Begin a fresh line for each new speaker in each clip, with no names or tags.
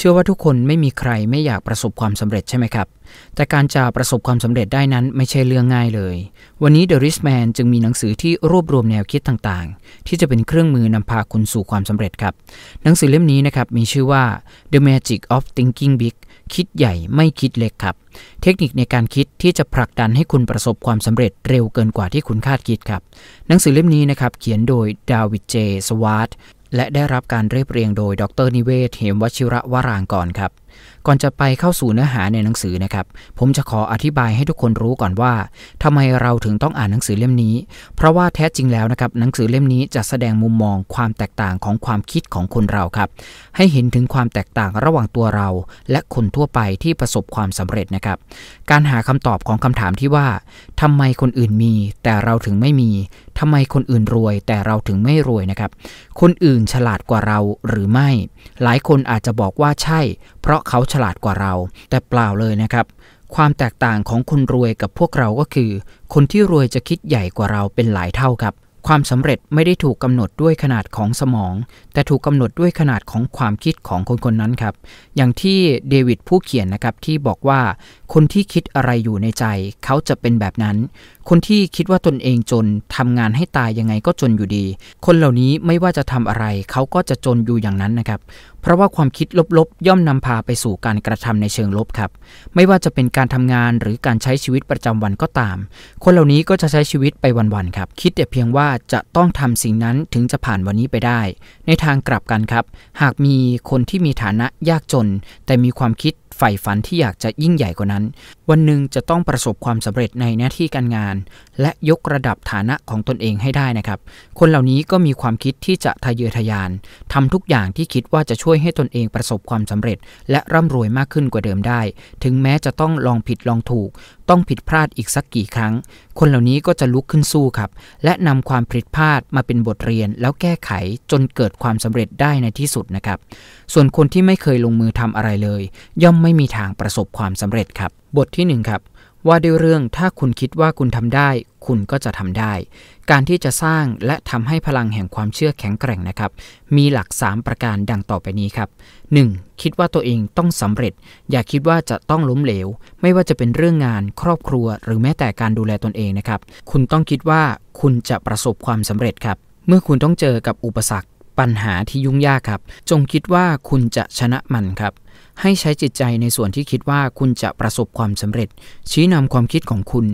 เชื่อว่าทุกคนไม่มีใครไม่อยากประสบความสำเร็จใช่ไหมครับ แต่การจะประสบความสำเร็จได้นั้นไม่ใช่เรื่องง่ายเลย วันนี้ The Rich Man จึงมีหนังสือที่รวบรวมแนวคิดต่างๆ ที่จะเป็นเครื่องมือนำพาคุณสู่ความสำเร็จครับ หนังสือเล่มนี้นะครับมีชื่อว่า The Magic of Thinking Big คิดใหญ่ไม่คิดเล็กครับ เทคนิคในการคิดที่จะผลักดันให้คุณประสบความสำเร็จเร็วเกินกว่าที่คุณคาดคิดครับ หนังสือเล่มนี้นะครับเขียนโดยดาวิดเจสวาร์และได้รับการเรียบเรียงโดย ดรนิเวศ เหมวชิระวรางกรครับก่อนจะไปเข้าสู่เนื้อหาในหนังสือนะครับ ผมจะขออธิบายให้ทุกคนรู้ก่อนว่า ทำไมเราถึงต้องอ่านหนังสือเล่มนี้ เพราะว่าแท้จริงแล้วนะครับหนังสือเล่มนี้จะแสดงมุมมองความแตกต่างของความคิดของคนเราครับให้เห็นถึงความแตกต่างระหว่างตัวเรา และคนทั่วไปที่ประสบความสำเร็จนะครับ การหาคำตอบของคำถามที่ว่า ทำไมคนอื่นมีแต่เราถึงไม่มี ทำไมคนอื่นรวย แต่เราถึงไม่รวยนะครับคนอื่นฉลาดกว่าเราหรือไม่ หลายคนอาจจะบอกว่าใช่ เพราะเขาฉลาดกว่าเรา แต่เปล่าเลยนะครับ ความแตกต่างของคนรวยกับพวกเราก็คือ คนที่รวยจะคิดใหญ่กว่าเราเป็นหลายเท่าครับ ความสำเร็จไม่ได้ถูกกำหนดด้วยขนาดของสมอง แต่ถูกกำหนดด้วยขนาดของความคิดของคนคนนั้นครับ อย่างที่เดวิดผู้เขียนนะครับที่บอกว่า คนที่คิดอะไรอยู่ในใจ เขาจะเป็นแบบนั้นคนที่คิดว่าตนเองจนทำงานให้ตายยังไงก็จนอยู่ดี คนเหล่านี้ไม่ว่าจะทำอะไรเขาก็จะจนอยู่อย่างนั้นนะครับ เพราะว่าความคิดลบๆ ย่อมนำพาไปสู่การกระทำในเชิงลบครับ ไม่ว่าจะเป็นการทำงานหรือการใช้ชีวิตประจำวันก็ตาม คนเหล่านี้ก็จะใช้ชีวิตไปวันๆครับ คิดแต่เพียงว่าจะต้องทำสิ่งนั้นถึงจะผ่านวันนี้ไปได้ ในทางกลับกันครับ หากมีคนที่มีฐานะยากจน แต่มีความคิดใฝ่ฝันที่อยากจะยิ่งใหญ่กว่านั้น วันหนึ่งจะต้องประสบความสำเร็จในหน้าที่การงาน และยกระดับฐานะของตนเองให้ได้นะครับ คนเหล่านี้ก็มีความคิดที่จะทะเยอทะยาน ทำทุกอย่างที่คิดว่าจะช่วยให้ตนเองประสบความสำเร็จ และร่ำรวยมากขึ้นกว่าเดิมได้ ถึงแม้จะต้องลองผิดลองถูกต้องผิดพลาดอีกสักกี่ครั้ง คนเหล่านี้ก็จะลุกขึ้นสู้ครับ และนำความผิดพลาดมาเป็นบทเรียน แล้วแก้ไขจนเกิดความสำเร็จได้ในที่สุดนะครับ ส่วนคนที่ไม่เคยลงมือทำอะไรเลย ย่อมไม่มีทางประสบความสำเร็จครับ บทที่1ครับว่าด้วยเรื่องถ้าคุณคิดว่าคุณทำได้ คุณก็จะทำได้ การที่จะสร้างและทำให้พลังแห่งความเชื่อแข็งแกร่งนะครับ มีหลัก 3 ประการดังต่อไปนี้ครับ 1. คิดว่าตัวเองต้องสำเร็จ อย่าคิดว่าจะต้องล้มเหลว ไม่ว่าจะเป็นเรื่องงานครอบครัวหรือแม้แต่การดูแลตนเองนะครับ คุณต้องคิดว่าคุณจะประสบความสำเร็จครับเมื่อคุณต้องเจอกับอุปสรรคปัญหาที่ยุ่งยากครับ จงคิดว่าคุณจะชนะมันครับให้ใช้จิตใจในส่วนที่คิดว่าคุณจะประสบความสำเร็จ ชี้นำความคิดของคุณ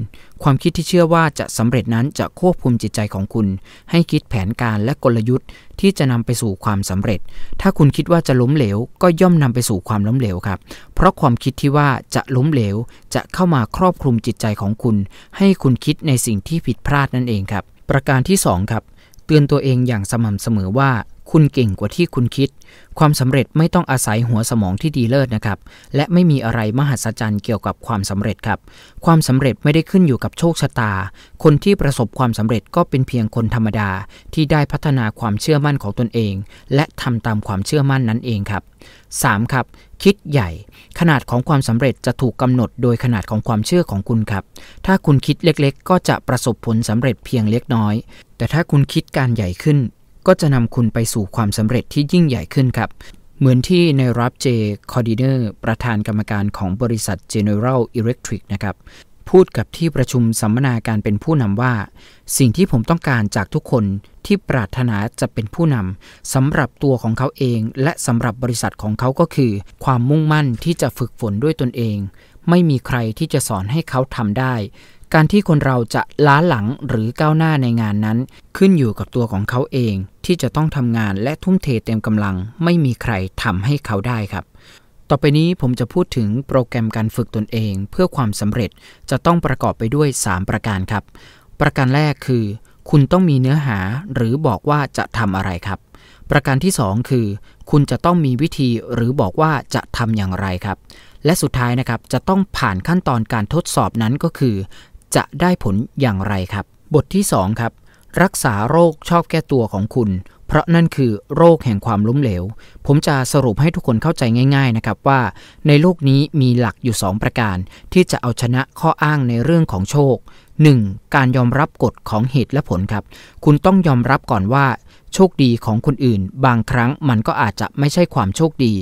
ความคิดที่เชื่อว่าจะสำเร็จนั้นจะควบคุมจิตใจของคุณ ให้คิดแผนการและกลยุทธ์ ที่จะนำไปสู่ความสำเร็จ ถ้าคุณคิดว่าจะล้มเหลวก็ย่อมนำไปสู่ความล้มเหลวครับเพราะความคิดที่ว่าจะล้มเหลว จะเข้ามาครอบคลุมจิตใจของคุณ ให้คุณคิดในสิ่งที่ผิดพลาดนั่นเองครับ ประการที่2ครับ เตือนตัวเองอย่างสม่ำเสมอว่าคุณเก่งกว่าที่คุณคิด ความสำเร็จไม่ต้องอาศัยหัวสมองที่ดีเลิศนะครับ และไม่มีอะไรมหัศจรรย์เกี่ยวกับความสำเร็จครับ ความสำเร็จไม่ได้ขึ้นอยู่กับโชคชะตา คนที่ประสบความสำเร็จก็เป็นเพียงคนธรรมดาที่ได้พัฒนาความเชื่อมั่นของตนเอง และทำตามความเชื่อมั่นนั้นเองครับ 3. ครับ คิดใหญ่ ขนาดของความสำเร็จจะถูกกำหนดโดยขนาดของความเชื่อของคุณครับ ถ้าคุณคิดเล็กๆ ก็จะประสบผลสำเร็จเพียงเล็กน้อย แต่ถ้าคุณคิดการใหญ่ขึ้นก็จะนำคุณไปสู่ความสำเร็จที่ยิ่งใหญ่ขึ้นครับ เหมือนที่ในรับเจคอร์ดิเนอร์ประธานกรรมการของบริษัท General Electric นะครับ พูดกับที่ประชุมสัมมนาการเป็นผู้นำว่า สิ่งที่ผมต้องการจากทุกคนที่ปรารถนาจะเป็นผู้นำสำหรับตัวของเขาเองและสำหรับบริษัทของเขาก็คือ ความมุ่งมั่นที่จะฝึกฝนด้วยตนเอง ไม่มีใครที่จะสอนให้เขาทำได้การที่คนเราจะล้าหลังหรือก้าวหน้าในงานนั้น ขึ้นอยู่กับตัวของเขาเอง ที่จะต้องทำงานและทุ่มเทเต็มกำลัง ไม่มีใครทำให้เขาได้ครับ ต่อไปนี้ผมจะพูดถึงโปรแกรมการฝึกตนเองเพื่อความสำเร็จจะต้องประกอบไปด้วย 3 ประการครับ ประการแรกคือ คุณต้องมีเนื้อหาหรือบอกว่าจะทำอะไรครับ ประการที่ 2 คือ คุณจะต้องมีวิธีหรือบอกว่าจะทำอย่างไรครับ และสุดท้ายนะครับจะต้องผ่านขั้นตอนการทดสอบนั้นก็คือจะได้ผลอย่างไรครับ บทที่ 2 ครับ รักษาโรคชอบแก้ตัวของคุณ เพราะนั่นคือโรคแห่งความล้มเหลว ผมจะสรุปให้ทุกคนเข้าใจง่ายๆนะครับว่า ในโลกนี้มีหลักอยู่ 2 ประการ ที่จะเอาชนะข้ออ้างในเรื่องของโชค 1. การยอมรับกฎของเหตุและผลครับ คุณต้องยอมรับก่อนว่าโชคดีของคนอื่นบางครั้งมันก็อาจจะไม่ใช่ความโชคดี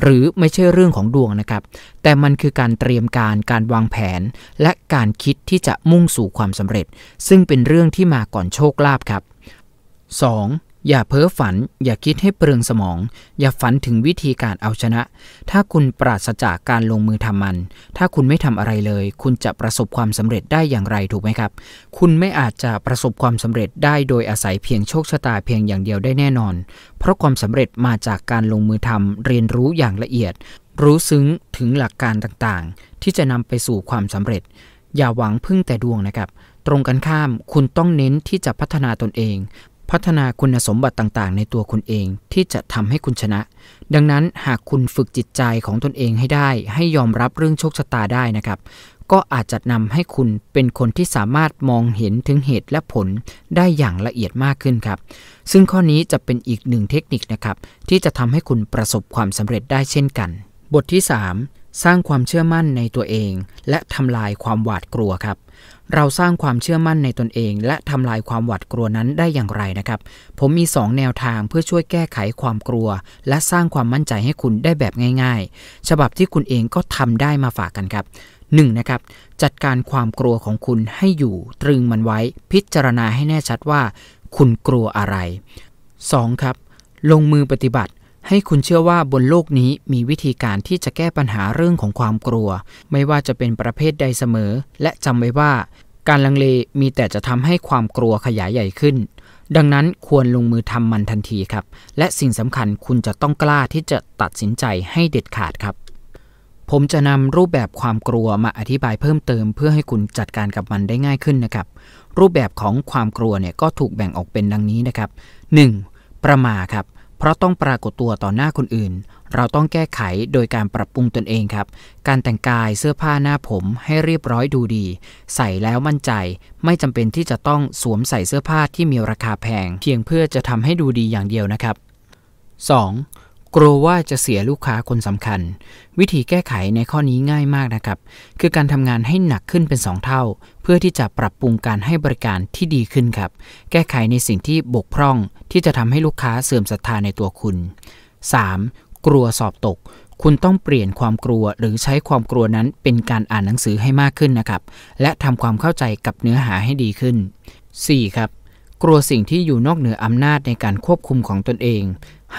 หรือไม่ใช่เรื่องของดวงนะครับ แต่มันคือการเตรียมการการวางแผนและการคิดที่จะมุ่งสู่ความสำเร็จ ซึ่งเป็นเรื่องที่มาก่อนโชคลาภครับ 2. อย่าเพ้อฝัน อย่าคิดให้เปลืองสมอง อย่าฝันถึงวิธีการเอาชนะ ถ้าคุณปราศจากการลงมือทำมัน ถ้าคุณไม่ทำอะไรเลย คุณจะประสบความสำเร็จได้อย่างไรถูกไหมครับ คุณไม่อาจจะประสบความสำเร็จได้โดยอาศัยเพียงโชคชะตาเพียงอย่างเดียวได้แน่นอน เพราะความสำเร็จมาจากการลงมือทำเรียนรู้อย่างละเอียด รู้ซึ้งถึงหลักการต่างๆ ที่จะนำไปสู่ความสำเร็จ อย่าหวังพึ่งแต่ดวงนะครับ ตรงกันข้าม คุณต้องเน้นที่จะพัฒนาตนเองพัฒนาคุณสมบัติต่างๆ ในตัวคุณเองที่จะทำให้คุณชนะ ดังนั้นหากคุณฝึกจิตใจของตนเองให้ได้ ให้ยอมรับเรื่องโชคชะตาได้นะครับก็อาจจะนำให้คุณเป็นคนที่สามารถมองเห็นถึงเหตุและผลได้อย่างละเอียดมากขึ้นครับซึ่งข้อนี้จะเป็นอีกหนึ่งเทคนิคนะครับที่จะทำให้คุณประสบความสำเร็จได้เช่นกัน บทที่3สร้างความเชื่อมั่นในตัวเอง และทำลายความหวาดกลัวครับเราสร้างความเชื่อมั่นในตนเอง และทำลายความหวาดกลัวนั้นได้อย่างไรนะครับ ผมมี 2 แนวทางเพื่อช่วยแก้ไขความกลัว และสร้างความมั่นใจให้คุณได้แบบง่ายๆ ฉบับที่คุณเองก็ทำได้มาฝากกันครับ 1. นะครับจัดการความกลัวของคุณให้อยู่ ตรึงมันไว้พิจารณาให้แน่ชัดว่า คุณกลัวอะไร 2. ครับลงมือปฏิบัติให้คุณเชื่อว่าบนโลกนี้มีวิธีการที่จะแก้ปัญหาเรื่องของความกลัว ไม่ว่าจะเป็นประเภทใดเสมอ และจำไว้ว่า การลังเลมีแต่จะทำให้ความกลัวขยายใหญ่ขึ้น ดังนั้นควรลงมือทำมันทันทีครับ และสิ่งสำคัญคุณจะต้องกล้าที่จะตัดสินใจให้เด็ดขาดครับ ผมจะนำรูปแบบความกลัวมาอธิบายเพิ่มเติม เพื่อให้คุณจัดการกับมันได้ง่ายขึ้นนะครับ รูปแบบของความกลัวเนี่ยก็ถูกแบ่งออกเป็นดังนี้นะครับ 1. ประมาครับเพราะต้องปรากฏตัวต่อหน้าคนอื่น เราต้องแก้ไขโดยการปรับปรุงตนเองครับ การแต่งกายเสื้อผ้าหน้าผมให้เรียบร้อยดูดี ใส่แล้วมั่นใจ ไม่จำเป็นที่จะต้องสวมใส่เสื้อผ้าที่มีราคาแพงเพียงเพื่อจะทำให้ดูดีอย่างเดียวนะครับ 2. กลัวว่าจะเสียลูกค้าคนสำคัญ วิธีแก้ไขในข้อนี้ง่ายมากนะครับ คือการทำงานให้หนักขึ้นเป็น2เท่า เพื่อที่จะปรับปรุงการให้บริการที่ดีขึ้นครับ แก้ไขในสิ่งที่บกพร่อง ที่จะทำให้ลูกค้าเสื่อมศรัทธาในตัวคุณ 3. กลัวสอบตก คุณต้องเปลี่ยนความกลัวหรือใช้ความกลัวนั้นเป็นการอ่านหนังสือให้มากขึ้นนะครับและทำความเข้าใจกับเนื้อหาให้ดีขึ้น 4. ครับกลัวสิ่งที่อยู่นอกเหนืออำนาจในการควบคุมของตนเอง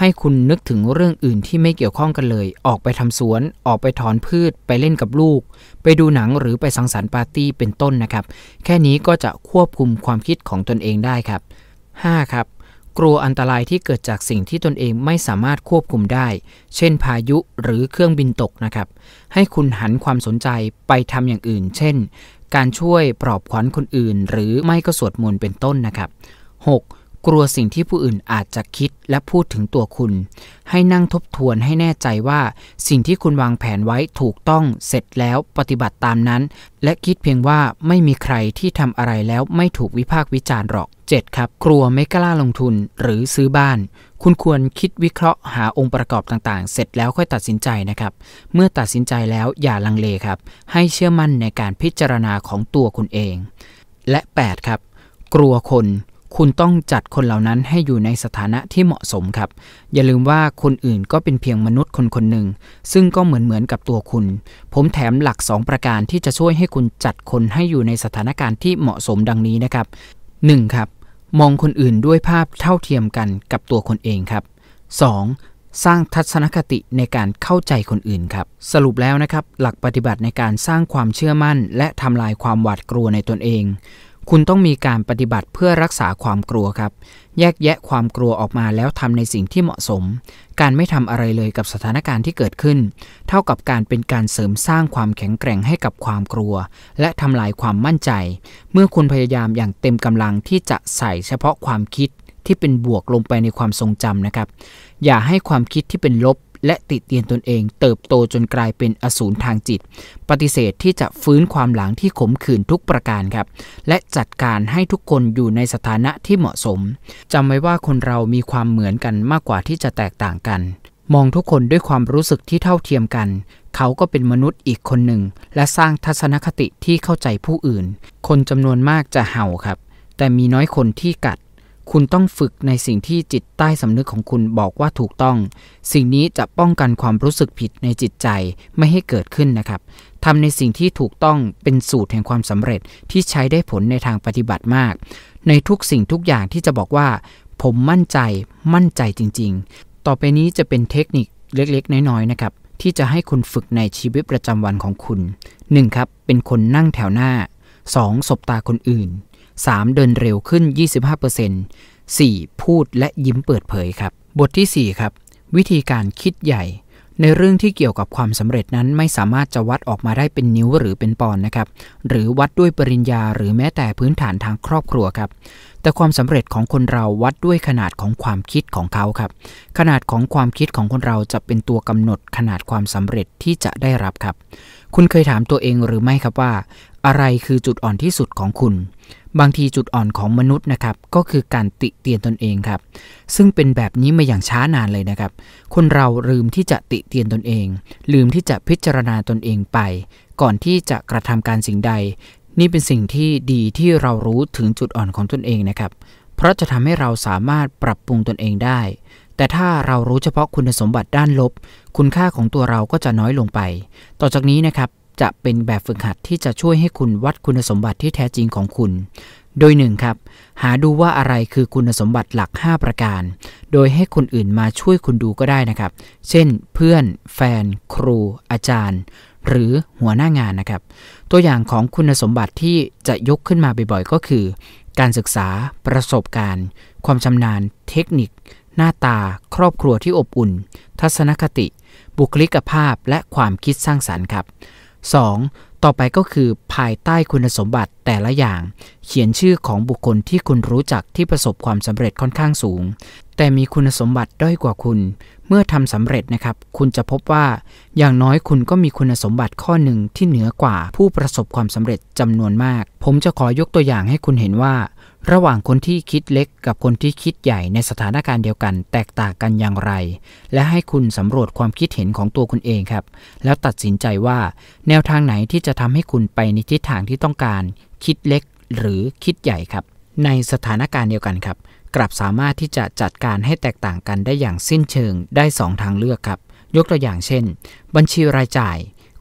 ให้คุณนึกถึงเรื่องอื่นที่ไม่เกี่ยวข้องกันเลย ออกไปทำสวน ออกไปถอนพืช ไปเล่นกับลูก ไปดูหนังหรือไปสังสรรค์ปาร์ตี้เป็นต้นนะครับ แค่นี้ก็จะควบคุมความคิดของตนเองได้ครับ 5. ครับ กลัวอันตรายที่เกิดจากสิ่งที่ตนเองไม่สามารถควบคุมได้ เช่น พายุหรือเครื่องบินตกนะครับ ให้คุณหันความสนใจไปทำอย่างอื่น เช่น การช่วยปลอบขวัญคนอื่น หรือไม่ก็สวดมนต์เป็นต้นนะครับ 6. กลัวสิ่งที่ผู้อื่นอาจจะคิดและพูดถึงตัวคุณ ให้นั่งทบทวนให้แน่ใจว่าสิ่งที่คุณวางแผนไว้ถูกต้องเสร็จแล้วปฏิบัติตามนั้น และคิดเพียงว่าไม่มีใครที่ทำอะไรแล้วไม่ถูกวิพากษ์วิจารณ์หรอก 7. ครับ กลัวไม่กล้าลงทุน หรือซื้อบ้าน คุณควรคิดวิเคราะห์หาองค์ประกอบต่างๆ เสร็จแล้วค่อยตัดสินใจนะครับ เมื่อตัดสินใจแล้วอย่าลังเลครับ ให้เชื่อมั่นในการพิจารณาของตัวคุณเอง และ 8 ครับ กลัวคนคุณต้องจัดคนเหล่านั้นให้อยู่ในสถานะที่เหมาะสมครับ อย่าลืมว่าคนอื่นก็เป็นเพียงมนุษย์คนคนหนึ่ง ซึ่งก็เหมือนเหมือนกับตัวคุณ ผมแถมหลัก 2 ประการที่จะช่วยให้คุณจัดคนให้อยู่ในสถานการณ์ที่เหมาะสมดังนี้นะครับ 1. ครับ มองคนอื่นด้วยภาพเท่าเทียมกันกับตัวคนเองครับ 2. สร้างทัศนคติในการเข้าใจคนอื่นครับ สรุปแล้วนะครับ หลักปฏิบัติในการสร้างความเชื่อมั่น และทำลายความหวาดกลัวในตนเองคุณต้องมีการปฏิบัติเพื่อรักษาความกลัวครับ แยกแยะความกลัวออกมาแล้วทำในสิ่งที่เหมาะสม การไม่ทำอะไรเลยกับสถานการณ์ที่เกิดขึ้น เท่ากับการเป็นการเสริมสร้างความแข็งแกร่งให้กับความกลัว และทำลายความมั่นใจ เมื่อคุณพยายามอย่างเต็มกำลังที่จะใส่เฉพาะความคิดที่เป็นบวกลงไปในความทรงจำนะครับ อย่าให้ความคิดที่เป็นลบและติดเตียนตนเองเติบโตจนกลายเป็นอสูรทางจิต ปฏิเสธที่จะฟื้นความหลังที่ขมขื่นทุกประการครับ และจัดการให้ทุกคนอยู่ในสถานะที่เหมาะสมจำไว้ว่าคนเรามีความเหมือนกันมากกว่าที่จะแตกต่างกัน มองทุกคนด้วยความรู้สึกที่เท่าเทียมกัน เขาก็เป็นมนุษย์อีกคนหนึ่ง และสร้างทัศนคติที่เข้าใจผู้อื่น คนจำนวนมากจะเห่าครับ แต่มีน้อยคนที่กัดคุณต้องฝึกในสิ่งที่จิตใต้สำนึกของคุณบอกว่าถูกต้อง สิ่งนี้จะป้องกันความรู้สึกผิดในจิตใจไม่ให้เกิดขึ้นนะครับทำในสิ่งที่ถูกต้องเป็นสูตรแห่งความสำเร็จที่ใช้ได้ผลในทางปฏิบัติมาก ในทุกสิ่งทุกอย่างที่จะบอกว่า ผมมั่นใจ มั่นใจจริงๆ ต่อไปนี้จะเป็นเทคนิคเล็ก ๆ น้อยๆ นะครับที่จะให้คุณฝึกในชีวิตประจำวันของคุณ 1. ครับเป็นคนนั่งแถวหน้า 2. สบตาคนอื่น 3. เดินเร็วขึ้น 25% 4. พูดและยิ้มเปิดเผยครับ บทที่ 4 ครับ วิธีการคิดใหญ่ ในเรื่องที่เกี่ยวกับความสำเร็จนั้นไม่สามารถจะวัดออกมาได้เป็นนิ้วหรือเป็นปอนนะครับหรือวัดด้วยปริญญา หรือแม้แต่พื้นฐานทางครอบครัวครับ แต่ความสำเร็จของคนเราวัดด้วยขนาดของความคิดของเขาครับ ขนาดของความคิดของคนเราจะเป็นตัวกำหนด ขนาดความสำเร็จที่จะได้รับครับ คุณเคยถามตัวเองหรือไม่ครับว่า อะไรคือจุดอ่อนที่สุดของคุณบางทีจุดอ่อนของมนุษย์นะครับ ก็คือการติเตียนตนเองครับ ซึ่งเป็นแบบนี้มาอย่างช้านานเลยนะครับคนเราลืมที่จะติเตียนตนเอง ลืมที่จะพิจารณาตนเองไป ก่อนที่จะกระทำการสิ่งใด นี่เป็นสิ่งที่ดีที่เรารู้ถึงจุดอ่อนของตนเองนะครับ เพราะจะทำให้เราสามารถปรับปรุงตนเองได้ แต่ถ้าเรารู้เฉพาะคุณสมบัติด้านลบ คุณค่าของตัวเราก็จะน้อยลงไป ต่อจากนี้นะครับจะเป็นแบบฝึกหัดที่จะช่วยให้คุณวัดคุณสมบัติที่แท้จริงของคุณ โดยหนึ่งครับ หาดูว่าอะไรคือคุณสมบัติหลัก 5 ประการ โดยให้คนอื่นมาช่วยคุณดูก็ได้นะครับ เช่นเพื่อน แฟน ครู อาจารย์ หรือหัวหน้างานนะครับ ตัวอย่างของคุณสมบัติที่จะยกขึ้นมาบ่อยๆ ก็คือ การศึกษา ประสบการณ์ ความชำนาญ เทคนิค หน้าตา ครอบครัวที่อบอุ่น ทัศนคติ บุคลิกภาพ และความคิดสร้างสารรค์ครับ 2. ต่อไปก็คือภายใต้คุณสมบัติแต่ละอย่าง เขียนชื่อของบุคคลที่คุณรู้จักที่ประสบความสำเร็จค่อนข้างสูง แต่มีคุณสมบัติด้อยกว่าคุณ เมื่อทำสำเร็จนะครับ คุณจะพบว่า อย่างน้อยคุณก็มีคุณสมบัติข้อหนึ่งที่เหนือกว่า ผู้ประสบความสำเร็จจำนวนมาก ผมจะขอยกตัวอย่างให้คุณเห็นว่าระหว่างคนที่คิดเล็กกับคนที่คิดใหญ่ในสถานการณ์เดียวกันแตกต่างกันอย่างไร และให้คุณสำรวจความคิดเห็นของตัวคุณเองครับ แล้วตัดสินใจว่าแนวทางไหนที่จะทำให้คุณไปในทิศทางที่ต้องการ คิดเล็กหรือคิดใหญ่ครับ ในสถานการณ์เดียวกันครับ กลับสามารถที่จะจัดการให้แตกต่างกันได้อย่างสิ้นเชิงได้2ทางเลือกครับ ยกตัวอย่างเช่น บัญชีรายจ่าย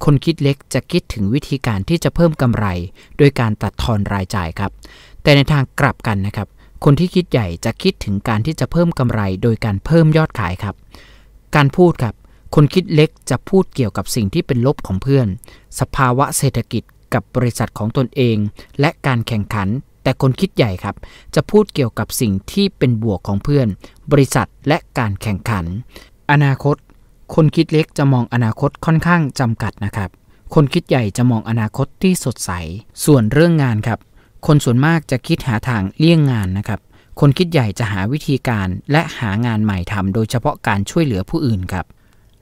คนคิดเล็กจะคิดถึงวิธีการที่จะเพิ่มกำไร โดยการตัดทอนรายจ่ายครับแต่ในทางกลับกันนะครับ คนที่คิดใหญ่จะคิดถึงการที่จะเพิ่มกำไรโดยการเพิ่มยอดขายครับ การพูดครับ คนคิดเล็กจะพูดเกี่ยวกับสิ่งที่เป็นลบของเพื่อน สภาวะเศรษฐกิจกับบริษัทของตนเอง และการแข่งขัน แต่คนคิดใหญ่ครับ จะพูดเกี่ยวกับสิ่งที่เป็นบวกของเพื่อน บริษัทและการแข่งขัน อนาคต คนคิดเล็กจะมองอนาคตค่อนข้างจำกัดนะครับ คนคิดใหญ่จะมองอนาคตที่สดใส ส่วนเรื่องงานครับคนส่วนมากจะคิดหาทางเลี่ยงงานนะครับ คนคิดใหญ่จะหาวิธีการและหางานใหม่ทำโดยเฉพาะการช่วยเหลือผู้อื่นครับ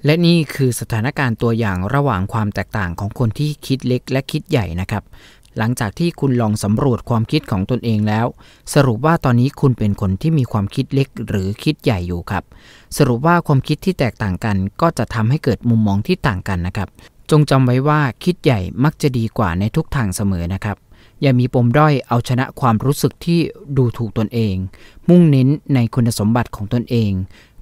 และนี่คือสถานการณ์ตัวอย่างระหว่างความแตกต่างของคนที่คิดเล็กและคิดใหญ่นะครับ หลังจากที่คุณลองสำรวจความคิดของตนเองแล้ว สรุปว่าตอนนี้คุณเป็นคนที่มีความคิดเล็กหรือคิดใหญ่อยู่ครับ สรุปว่าความคิดที่แตกต่างกันก็จะทำให้เกิดมุมมองที่ต่างกันนะครับ จงจำไว้ว่าคิดใหญ่มักจะดีกว่าในทุกทางเสมอนะครับอย่ามีปมด้อยเอาชนะความรู้สึกที่ดูถูกตนเอง มุ่งเน้นในคุณสมบัติของตนเอง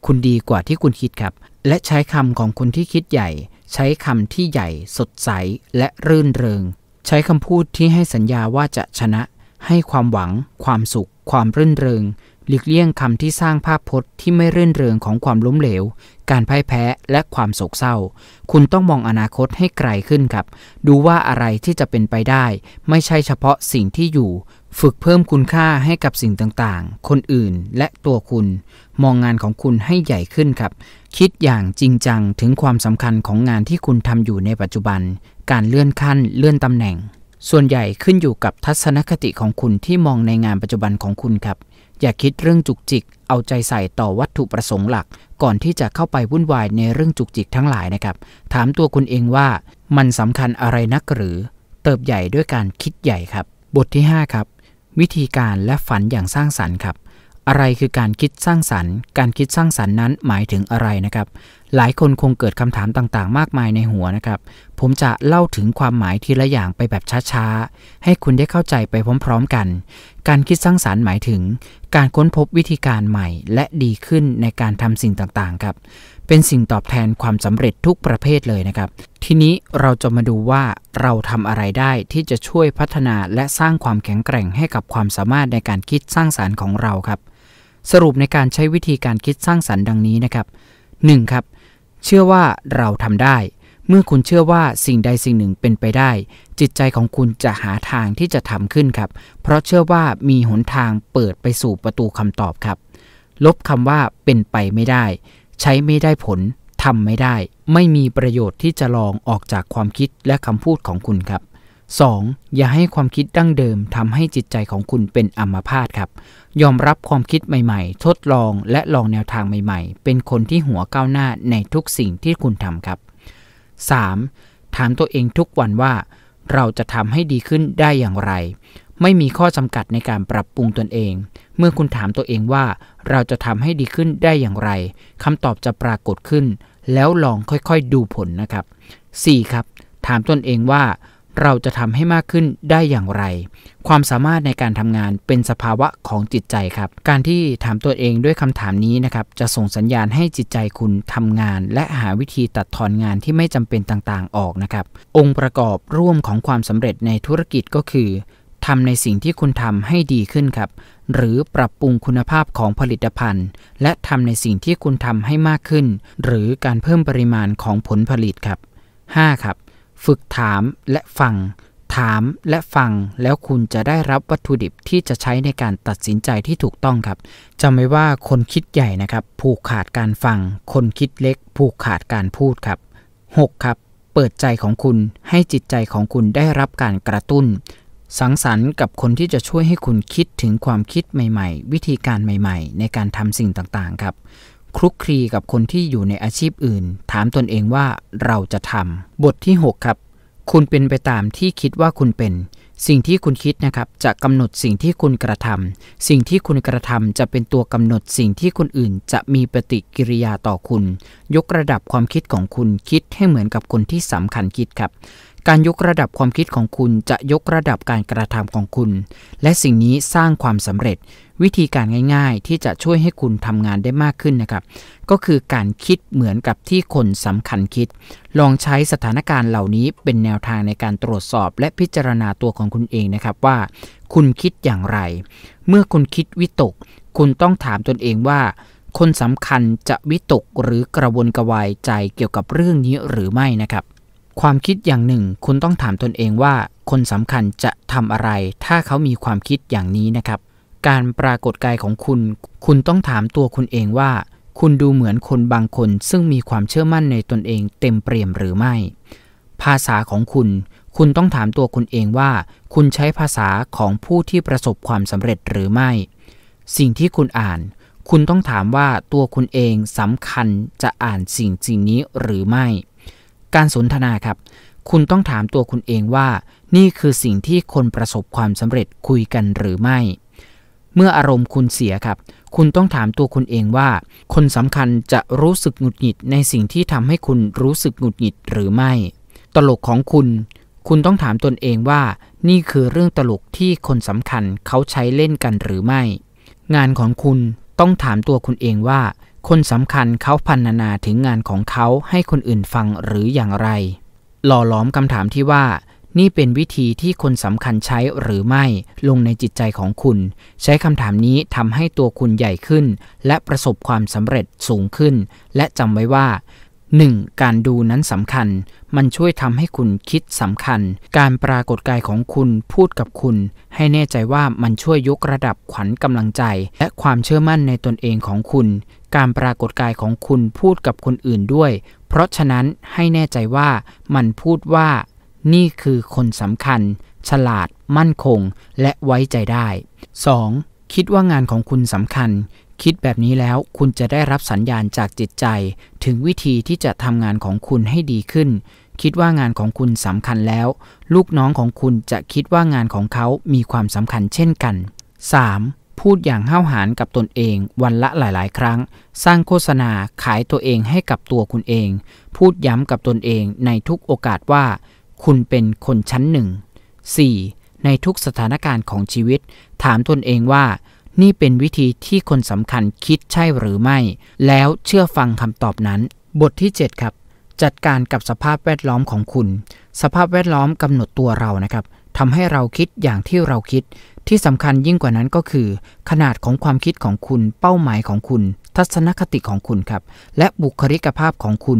คุณดีกว่าที่คุณคิดครับ และใช้คำของคนที่คิดใหญ่ ใช้คำที่ใหญ่สดใสและรื่นเริง ใช้คำพูดที่ให้สัญญาว่าจะชนะ ให้ความหวังความสุขความรื่นเริงหลีกเลี่ยงคำที่สร้างภาพพจน์ที่ไม่เรื่นเริงของความล้มเหลว การพ่ายแพ้ และความโศกเศร้า คุณต้องมองอนาคตให้ไกลขึ้นครับ ดูว่าอะไรที่จะเป็นไปได้ ไม่ใช่เฉพาะสิ่งที่อยู่ ฝึกเพิ่มคุณค่าให้กับสิ่งต่างๆ คนอื่นและตัวคุณ มองงานของคุณให้ใหญ่ขึ้นครับ คิดอย่างจริงจังถึงความสำคัญของงานที่คุณทำอยู่ในปัจจุบัน การเลื่อนขั้น เลื่อนตำแหน่ง ส่วนใหญ่ขึ้นอยู่กับทัศนคติของคุณที่มองในงานปัจจุบันของคุณครับอย่าคิดเรื่องจุกจิกเอาใจใส่ต่อวัตถุประสงค์หลักก่อนที่จะเข้าไปวุ่นวายในเรื่องจุกจิกทั้งหลายนะครับ ถามตัวคุณเองว่า มันสำคัญอะไรนักหรือ เติบใหญ่ด้วยการคิดใหญ่ครับ บทที่ 5 ครับ วิธีการและฝันอย่างสร้างสรรค์ครับ อะไรคือการคิดสร้างสรรค์ การคิดสร้างสรรค์นั้นหมายถึงอะไรนะครับหลายคนคงเกิดคำถามต่างๆ มากมายในหัวนะครับ ผมจะเล่าถึงความหมายทีละอย่างไปแบบช้าๆ ให้คุณได้เข้าใจไปพร้อมๆ กัน การคิดสร้างสารรค์หมายถึง การค้นพบวิธีการใหม่และดีขึ้นในการทำสิ่งต่างๆ ครับ เป็นสิ่งตอบแทนความสำเร็จทุกประเภทเลยนะครับ ทีนี้เราจะมาดูว่าเราทำอะไรได้ที่จะช่วยพัฒนาและสร้างความแข็งแกร่งให้กับความสามารถในการคิดสร้างสารรค์ของเราครับ สรุปในการใช้วิธีการคิดสร้างสรรค์ดังนี้นะครับ 1. ครับเชื่อว่าเราทำได้ เมื่อคุณเชื่อว่าสิ่งใดสิ่งหนึ่งเป็นไปได้ จิตใจของคุณจะหาทางที่จะทำขึ้นครับ เพราะเชื่อว่ามีหนทางเปิดไปสู่ประตูคำตอบครับ ลบคำว่าเป็นไปไม่ได้ ใช้ไม่ได้ผลทำไม่ได้ ไม่มีประโยชน์ที่จะลองออกจากความคิดและคำพูดของคุณครับ 2. อย่าให้ความคิดดั้งเดิมทำให้จิตใจของคุณเป็นอัมพาตครับ ยอมรับความคิดใหม่ ๆ ทดลองและลองแนวทางใหม่ๆ เป็นคนที่หัวก้าวหน้าในทุกสิ่งที่คุณทำครับ 3. ถามตัวเองทุกวันว่า เราจะทำให้ดีขึ้นได้อย่างไร ไม่มีข้อจำกัดในการปรับปรุงตนเอง เมื่อคุณถามตัวเองว่า เราจะทำให้ดีขึ้นได้อย่างไรคำตอบจะปรากฏขึ้น แล้วลองค่อยๆดูผลนะครับ 4. ครับ ถามตนเองว่าเราจะทำให้มากขึ้นได้อย่างไร ความสามารถในการทำงานเป็นสภาวะของจิตใจครับ การที่ถามตัวเองด้วยคำถามนี้นะครับ จะส่งสัญญาณให้จิตใจคุณทำงานและหาวิธีตัดทอนงานที่ไม่จำเป็นต่าง ๆ ออกนะครับ องค์ประกอบร่วมของความสำเร็จในธุรกิจก็คือทำในสิ่งที่คุณทำให้ดีขึ้นครับ หรือปรับปรุงคุณภาพของผลิตภัณฑ์ และทำในสิ่งที่คุณทำให้มากขึ้น หรือการเพิ่มปริมาณของผลผลิตครับ 5. ครับฝึกถามและฟัง ถามและฟัง แล้วคุณจะได้รับวัตถุดิบที่จะใช้ในการตัดสินใจที่ถูกต้องครับจำไว้ว่าคนคิดใหญ่นะครับผูกขาดการฟัง คนคิดเล็ก ผูกขาดการพูดครับ 6. ครับ เปิดใจของคุณให้จิตใจของคุณได้รับการกระตุ้น สังสรรค์กับคนที่จะช่วยให้คุณคิดถึงความคิดใหม่ ๆ วิธีการใหม่ ๆ ในการทำสิ่งต่างๆครับคลุกคลีกับคนที่อยู่ในอาชีพอื่น ถามตนเองว่าเราจะทำบทที่ 6 ครับ คุณเป็นไปตามที่คิดว่าคุณเป็น สิ่งที่คุณคิดนะครับจะกำหนดสิ่งที่คุณกระทำสิ่งที่คุณกระทำจะเป็นตัวกำหนดสิ่งที่คนอื่นจะมีปฏิกิริยาต่อคุณ ยกระดับความคิดของคุณคิดให้เหมือนกับคนที่สำคัญคิดครับ การยกระดับความคิดของคุณจะยกระดับการกระทำของคุณ และสิ่งนี้สร้างความสำเร็จวิธีการง่าย ๆ ที่จะช่วยให้คุณทำงานได้มากขึ้นนะครับ ก็คือการคิดเหมือนกับที่คนสำคัญคิด ลองใช้สถานการณ์เหล่านี้เป็นแนวทางในการตรวจสอบและพิจารณาตัวของคุณเองนะครับว่า คุณคิดอย่างไร เมื่อคุณคิดวิตก คุณต้องถามตนเองว่า คนสำคัญจะวิตกหรือกระวนกระวายใจเกี่ยวกับเรื่องนี้หรือไม่นะครับ ความคิดอย่างหนึ่งคุณต้องถามตนเองว่า คนสำคัญจะทำอะไร ถ้าเขามีความคิดอย่างนี้นะครับการ ปรากฏกายของคุณ คุณต้องถามตัวคุณเองว่า คุณดูเหมือนคนบางคนซึ่งมีความเชื่อมั่นในตนเองเต็มเปี่ยมหรือไม่ ภาษาของคุณ คุณต้องถามตัวคุณเองว่า คุณใช้ภาษาของผู้ที่ประสบความสำเร็จหรือไม่ สิ่งที่คุณอ่าน คุณต้องถามว่าตัวคุณเองสำคัญจะอ่านสิ่งสิ่งนี้หรือไม่ การสนทนาครับ คุณต้องถามตัวคุณเองว่า นี่คือสิ่งที่คนประสบความสำเร็จคุยกันหรือไม่เมื่ออารมณ์คุณเสียครับ คุณต้องถามตัวคุณเองว่า คนสำคัญจะรู้สึกหงุดหงิดในสิ่งที่ทำให้คุณรู้สึกหงุดหงิดหรือไม่ ตลกของคุณ คุณต้องถามตนเองว่า นี่คือเรื่องตลกที่คนสำคัญเขาใช้เล่นกันหรือไม่ งานของคุณ ต้องถามตัวคุณเองว่า คนสำคัญเขาพันนานาถึงงานของเขาให้คนอื่นฟังหรืออย่างไร หล่อหลอมคำถามที่ว่านี่เป็นวิธีที่คนสำคัญใช้หรือไม่ ลงในจิตใจของคุณ ใช้คำถามนี้ทำให้ตัวคุณใหญ่ขึ้น และประสบความสำเร็จสูงขึ้น และจำไว้ว่า 1. การดูนั้นสำคัญ มันช่วยทำให้คุณคิดสำคัญ การปรากฏกายของคุณพูดกับคุณ ให้แน่ใจว่ามันช่วยยกระดับขวัญกำลังใจ และความเชื่อมั่นในตนเองของคุณ การปรากฏกายของคุณพูดกับคนอื่นด้วย เพราะฉะนั้นให้แน่ใจว่ามันพูดว่านี่คือคนสำคัญ ฉลาด มั่นคง และไว้ใจได้ 2. คิดว่างานของคุณสำคัญ คิดแบบนี้แล้วคุณจะได้รับสัญญาณจากจิตใจ ถึงวิธีที่จะทำงานของคุณให้ดีขึ้น คิดว่างานของคุณสำคัญแล้ว ลูกน้องของคุณจะคิดว่างานของเขา มีความสำคัญเช่นกัน 3. พูดอย่างห้าวหาญกับตนเอง วันละหลาย ๆ ครั้ง สร้างโฆษณาขายตัวเองให้กับตัวคุณเอง พูดย้ำกับตนเองในทุกโอกาสว่าคุณเป็นคนชั้นหนึ่ง 4. ในทุกสถานการณ์ของชีวิต ถามตนเองว่า นี่เป็นวิธีที่คนสำคัญคิดใช่หรือไม่ แล้วเชื่อฟังคำตอบนั้น บทที่7ครับจัดการกับสภาพแวดล้อมของคุณ สภาพแวดล้อมกำหนดตัวเรานะครับทำให้เราคิดอย่างที่เราคิด ที่สำคัญยิ่งกว่านั้นก็คือ ขนาดของความคิดของคุณเป้าหมายของคุณทัศนคติของคุณครับ และบุคลิกภาพของคุณ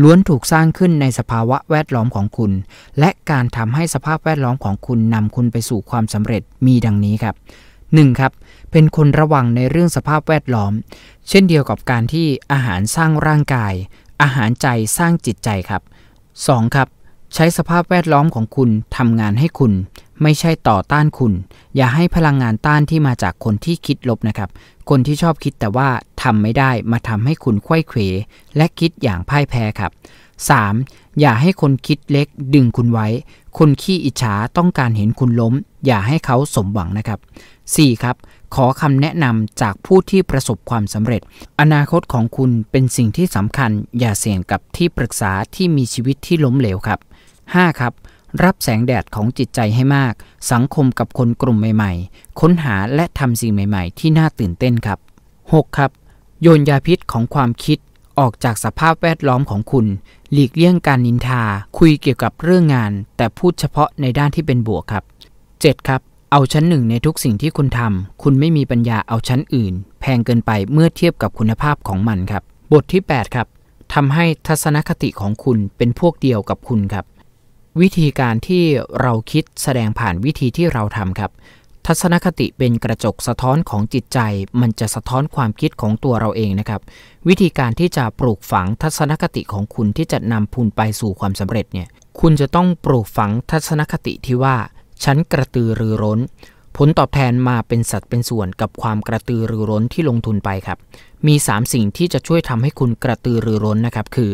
ล้วนถูกสร้างขึ้นในสภาวะแวดล้อมของคุณ และการทำให้สภาพแวดล้อมของคุณนำคุณไปสู่ความสำเร็จมีดังนี้ครับ 1. ครับเป็นคนระวังในเรื่องสภาพแวดล้อม เช่นเดียวกับการที่อาหารสร้างร่างกาย อาหารใจสร้างจิตใจครับ 2. ครับ ใช้สภาพแวดล้อมของคุณทำงานให้คุณ ไม่ใช่ต่อต้านคุณ อย่าให้พลังงานต้านที่มาจากคนที่คิดลบนะครับคนที่ชอบคิดแต่ว่าทำไม่ได้มาทำให้คุณควยเขวและคิดอย่างพ่ายแพ้ครับ 3. อย่าให้คนคิดเล็ก ดึงคุณไว้ คนขี้อิจฉาต้องการเห็นคุณล้ม อย่าให้เขาสมหวังนะครับ 4. ครับ ขอคำแนะนำจากผู้ที่ประสบความสำเร็จ อนาคตของคุณเป็นสิ่งที่สำคัญ อย่าเสี่ยงกับที่ปรึกษาที่มีชีวิตที่ล้มเหลวครับ 5. ครับรับแสงแดดของจิตใจให้มาก สังคมกับคนกลุ่มใหม่ ๆ ค้นหาและทำสิ่งใหม่ๆ ที่น่าตื่นเต้นครับ 6. ครับ โยนยาพิษของความคิดออกจากสภาพแวดล้อมของคุณ หลีกเลี่ยงการนินทา คุยเกี่ยวกับเรื่องงาน แต่พูดเฉพาะในด้านที่เป็นบวกครับ 7. ครับ เอาชั้นหนึ่งในทุกสิ่งที่คุณทำคุณไม่มีปัญญาเอาชั้นอื่น แพงเกินไปเมื่อเทียบกับคุณภาพของมันครับ บทที่ 8 ครับทำให้ทัศนคติของคุณเป็นพวกเดียวกับคุณครับวิธีการที่เราคิดแสดงผ่านวิธีที่เราทำครับ ทัศนคติเป็นกระจกสะท้อนของจิตใจ มันจะสะท้อนความคิดของตัวเราเองนะครับ วิธีการที่จะปลูกฝังทัศนคติของคุณที่จะนำพุนไปสู่ความสำเร็จเนี่ยคุณจะต้องปลูกฝังทัศนคติที่ว่าฉันกระตือรือร้น ผลตอบแทนมาเป็นสัดเป็นส่วนกับความกระตือรือร้นที่ลงทุนไปครับมี3สิ่งที่จะช่วยทำให้คุณกระตือรือร้นนะครับคือ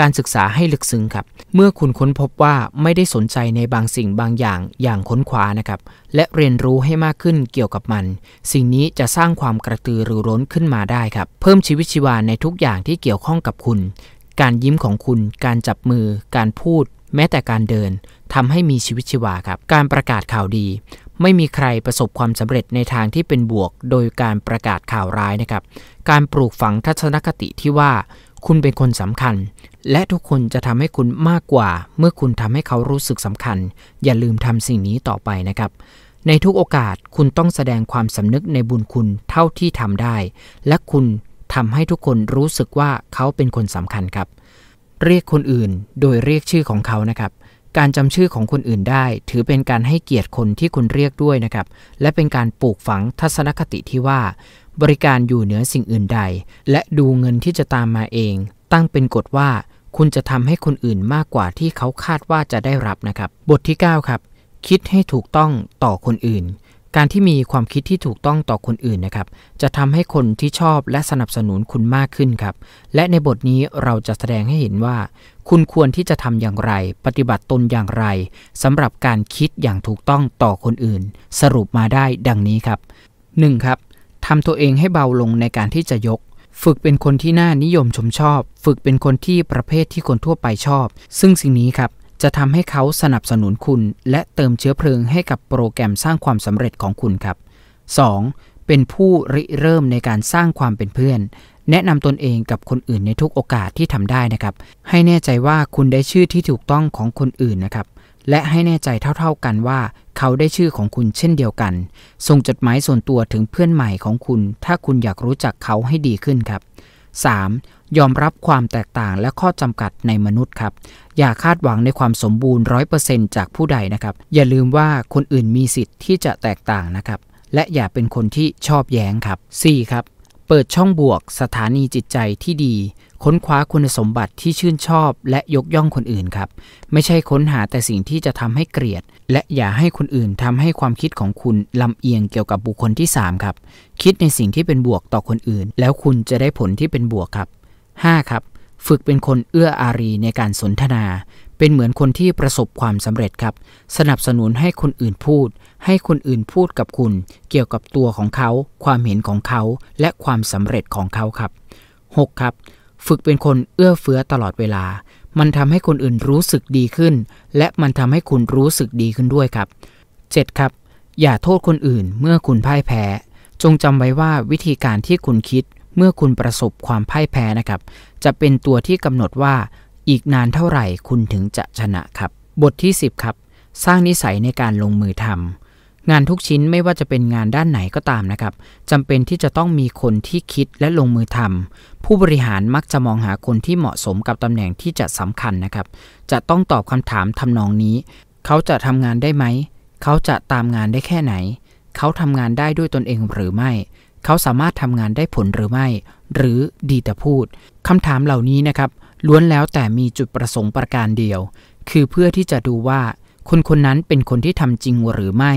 การศึกษาให้ลึกซึ้งครับ เมื่อคุณค้นพบว่าไม่ได้สนใจในบางสิ่งบางอย่างอย่างค้นคว้านะครับ และเรียนรู้ให้มากขึ้นเกี่ยวกับมัน สิ่งนี้จะสร้างความกระตือรือร้นขึ้นมาได้ครับ เพิ่มชีวิตชีวาในทุกอย่างที่เกี่ยวข้องกับคุณ การยิ้มของคุณ การจับมือ การพูด แม้แต่การเดิน ทำให้มีชีวิตชีวาครับ การประกาศข่าวดี ไม่มีใครประสบความสำเร็จในทางที่เป็นบวก โดยการประกาศข่าวร้ายนะครับ การปลูกฝังทัศนคติที่ว่าคุณเป็นคนสำคัญ และทุกคนจะทำให้คุณมากกว่าเมื่อคุณทำให้เขารู้สึกสำคัญ อย่าลืมทำสิ่งนี้ต่อไปนะครับ ในทุกโอกาสคุณต้องแสดงความสำนึกในบุญคุณเท่าที่ทำได้ และคุณทำให้ทุกคนรู้สึกว่าเขาเป็นคนสำคัญครับ เรียกคนอื่นโดยเรียกชื่อของเขานะครับการจำชื่อของคนอื่นได้ ถือเป็นการให้เกียรติคนที่คุณเรียกด้วยนะครับและเป็นการปลูกฝังทัศนคติที่ว่า บริการอยู่เหนือสิ่งอื่นใด และดูเงินที่จะตามมาเอง ตั้งเป็นกฎว่า คุณจะทำให้คนอื่นมากกว่าที่เขาคาดว่าจะได้รับนะครับ บทที่ 9 ครับ คิดให้ถูกต้องต่อคนอื่นการที่มีความคิดที่ถูกต้องต่อคนอื่นนะครับ จะทำให้คนที่ชอบและสนับสนุนคุณมากขึ้นครับ และในบทนี้เราจะแสดงให้เห็นว่า คุณควรที่จะทำอย่างไร ปฏิบัติตนอย่างไรสำหรับการคิดอย่างถูกต้องต่อคนอื่น สรุปมาได้ดังนี้ครับ 1. ครับทำตัวเองให้เบาลงในการที่จะยก ฝึกเป็นคนที่น่านิยมชมชอบ ฝึกเป็นคนที่ประเภทที่คนทั่วไปชอบ ซึ่งสิ่งนี้ครับจะทำให้เขาสนับสนุนคุณ และเติมเชื้อเพลิงให้กับโปรแกรมสร้างความสำเร็จของคุณครับ 2. เป็นผู้ริเริ่มในการสร้างความเป็นเพื่อน แนะนำตนเองกับคนอื่นในทุกโอกาสที่ทำได้นะครับ ให้แน่ใจว่าคุณได้ชื่อที่ถูกต้องของคนอื่นนะครับ และให้แน่ใจเท่าๆกันว่าเขาได้ชื่อของคุณเช่นเดียวกัน ส่งจดหมายส่วนตัวถึงเพื่อนใหม่ของคุณ ถ้าคุณอยากรู้จักเขาให้ดีขึ้นครับ 3. ยอมรับความแตกต่างและข้อจำกัดในมนุษย์ครับ อย่าคาดหวังในความสมบูรณ์ 100%จากผู้ใดนะครับ อย่าลืมว่าคนอื่นมีสิทธิ์ที่จะแตกต่างนะครับ และอย่าเป็นคนที่ชอบแย้งครับ 4. ครับ เปิดช่องบวกสถานีจิตใจที่ดีค้นคว้าคุณสมบัติที่ชื่นชอบและยกย่องคนอื่นครับ ไม่ใช่ค้นหาแต่สิ่งที่จะทำให้เกลียด และอย่าให้คนอื่นทำให้ความคิดของคุณลำเอียงเกี่ยวกับบุคคลที่ 3 ครับ คิดในสิ่งที่เป็นบวกต่อคนอื่น แล้วคุณจะได้ผลที่เป็นบวกครับ 5. ครับ ฝึกเป็นคนเอื้ออารีในการสนทนา เป็นเหมือนคนที่ประสบความสำเร็จครับ สนับสนุนให้คนอื่นพูด ให้คนอื่นพูดกับคุณ เกี่ยวกับตัวของเขา ความเห็นของเขาและความสำเร็จของเขาครับ 6. ครับฝึกเป็นคนเอื้อเฟื้อตลอดเวลา มันทำให้คนอื่นรู้สึกดีขึ้น และมันทำให้คุณรู้สึกดีขึ้นด้วยครับ 7. ครับ อย่าโทษคนอื่นเมื่อคุณพ่ายแพ้ จงจำไว้ว่าวิธีการที่คุณคิดเมื่อคุณประสบความพ่ายแพ้นะครับ จะเป็นตัวที่กำหนดว่า อีกนานเท่าไหร่คุณถึงจะชนะครับ บทที่ 10ครับ สร้างนิสัยในการลงมือทำงานทุกชิ้นไม่ว่าจะเป็นงานด้านไหนก็ตามนะครับจำเป็นที่จะต้องมีคนที่คิดและลงมือทำผู้บริหารมักจะมองหาคนที่เหมาะสมกับตำแหน่งที่จะสำคัญนะครับ จะต้องตอบคำถามทำนองนี้ เขาจะทำงานได้ไหม เขาจะตามงานได้แค่ไหน เขาทำงานได้ด้วยตนเองหรือไม่ เขาสามารถทำงานได้ผลหรือไม่ หรือดีแต่พูดคำถามเหล่านี้นะครับ ล้วนแล้วแต่มีจุดประสงค์ประการเดียว คือเพื่อที่จะดูว่าคนคนนั้นเป็นคนที่ทำจริงหรือไม่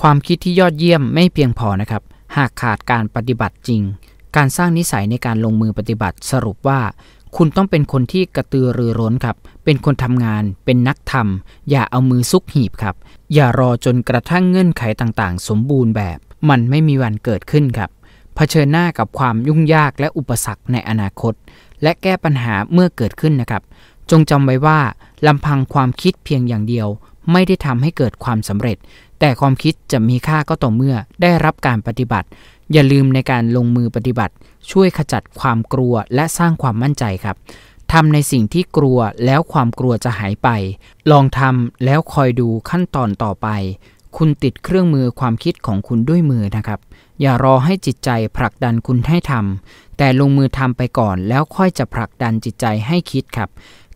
ความคิดที่ยอดเยี่ยมไม่เพียงพอนะครับ หากขาดการปฏิบัติจริง การสร้างนิสัยในการลงมือปฏิบัติสรุปว่าคุณต้องเป็นคนที่กระตือรือร้นครับ เป็นคนทำงาน เป็นนักทำ อย่าเอามือซุกหีบครับ อย่ารอจนกระทั่งเงื่อนไขต่างๆ สมบูรณ์แบบ มันไม่มีวันเกิดขึ้นครับ เผชิญหน้ากับความยุ่งยากและอุปสรรคในอนาคต และแก้ปัญหาเมื่อเกิดขึ้นนะครับ จงจำไว้ว่าลำพังความคิดเพียงอย่างเดียว ไม่ได้ทำให้เกิดความสำเร็จแต่ความคิดจะมีค่าก็ต่อเมื่อ ได้รับการปฏิบัติ อย่าลืมในการลงมือปฏิบัติ ช่วยขจัดความกลัวและสร้างความมั่นใจครับทำในสิ่งที่กลัวแล้วความกลัวจะหายไป ลองทำแล้วคอยดูขั้นตอนต่อไป คุณติดเครื่องมือความคิดของคุณด้วยมือนะครับ อย่ารอให้จิตใจผลักดันคุณให้ทำแต่ลงมือทำไปก่อน แล้วค่อยจะผลักดันจิตใจให้คิดครับ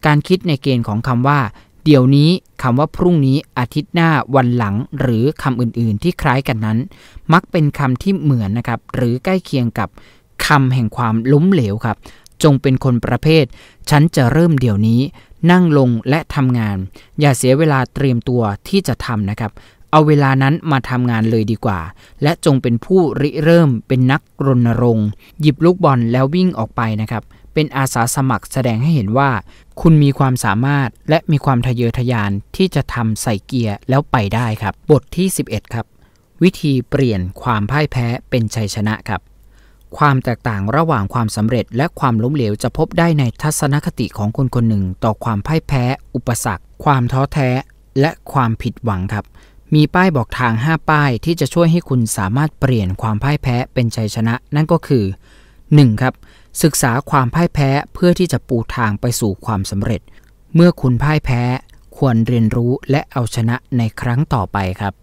การคิดในเกณฑ์ของคำว่าเดี๋ยวนี้คำว่าพรุ่งนี้อาทิตย์หน้าวันหลัง หรือคำอื่นๆ ที่คล้ายกันนั้น มักเป็นคำที่เหมือนนะครับหรือใกล้เคียงกับคำแห่งความล้มเหลวครับ จงเป็นคนประเภท ฉันจะเริ่มเดี๋ยวนี้ นั่งลงและทำงาน อย่าเสียเวลาเตรียมตัวที่จะทำนะครับ เอาเวลานั้นมาทำงานเลยดีกว่า และจงเป็นผู้ริเริ่มเป็นนักรณรงค์ หยิบลูกบอลแล้ววิ่งออกไปนะครับเป็นอาสาสมัครแสดงให้เห็นว่า คุณมีความสามารถและมีความทะเยอทะยานที่จะทำใส่เกียร์แล้วไปได้ครับ บทที่ 11 ครับ วิธีเปลี่ยนความพ่ายแพ้เป็นชัยชนะครับ ความแตกต่างระหว่างความสำเร็จและความล้มเหลว จะพบได้ในทัศนคติของคนคนหนึ่ง ต่อความพ่ายแพ้ อุปสรรคความท้อแท้ และความผิดหวังครับ มีป้ายบอกทาง5ป้ายที่จะช่วยให้คุณสามารถเปลี่ยนความพ่ายแพ้เป็นชัยชนะ นั่นก็คือ 1. ครับศึกษาความพ่ายแพ้เพื่อที่จะปูทางไปสู่ความสำเร็จ เมื่อคุณพ่ายแพ้ ควรเรียนรู้และเอาชนะในครั้งต่อไปครับ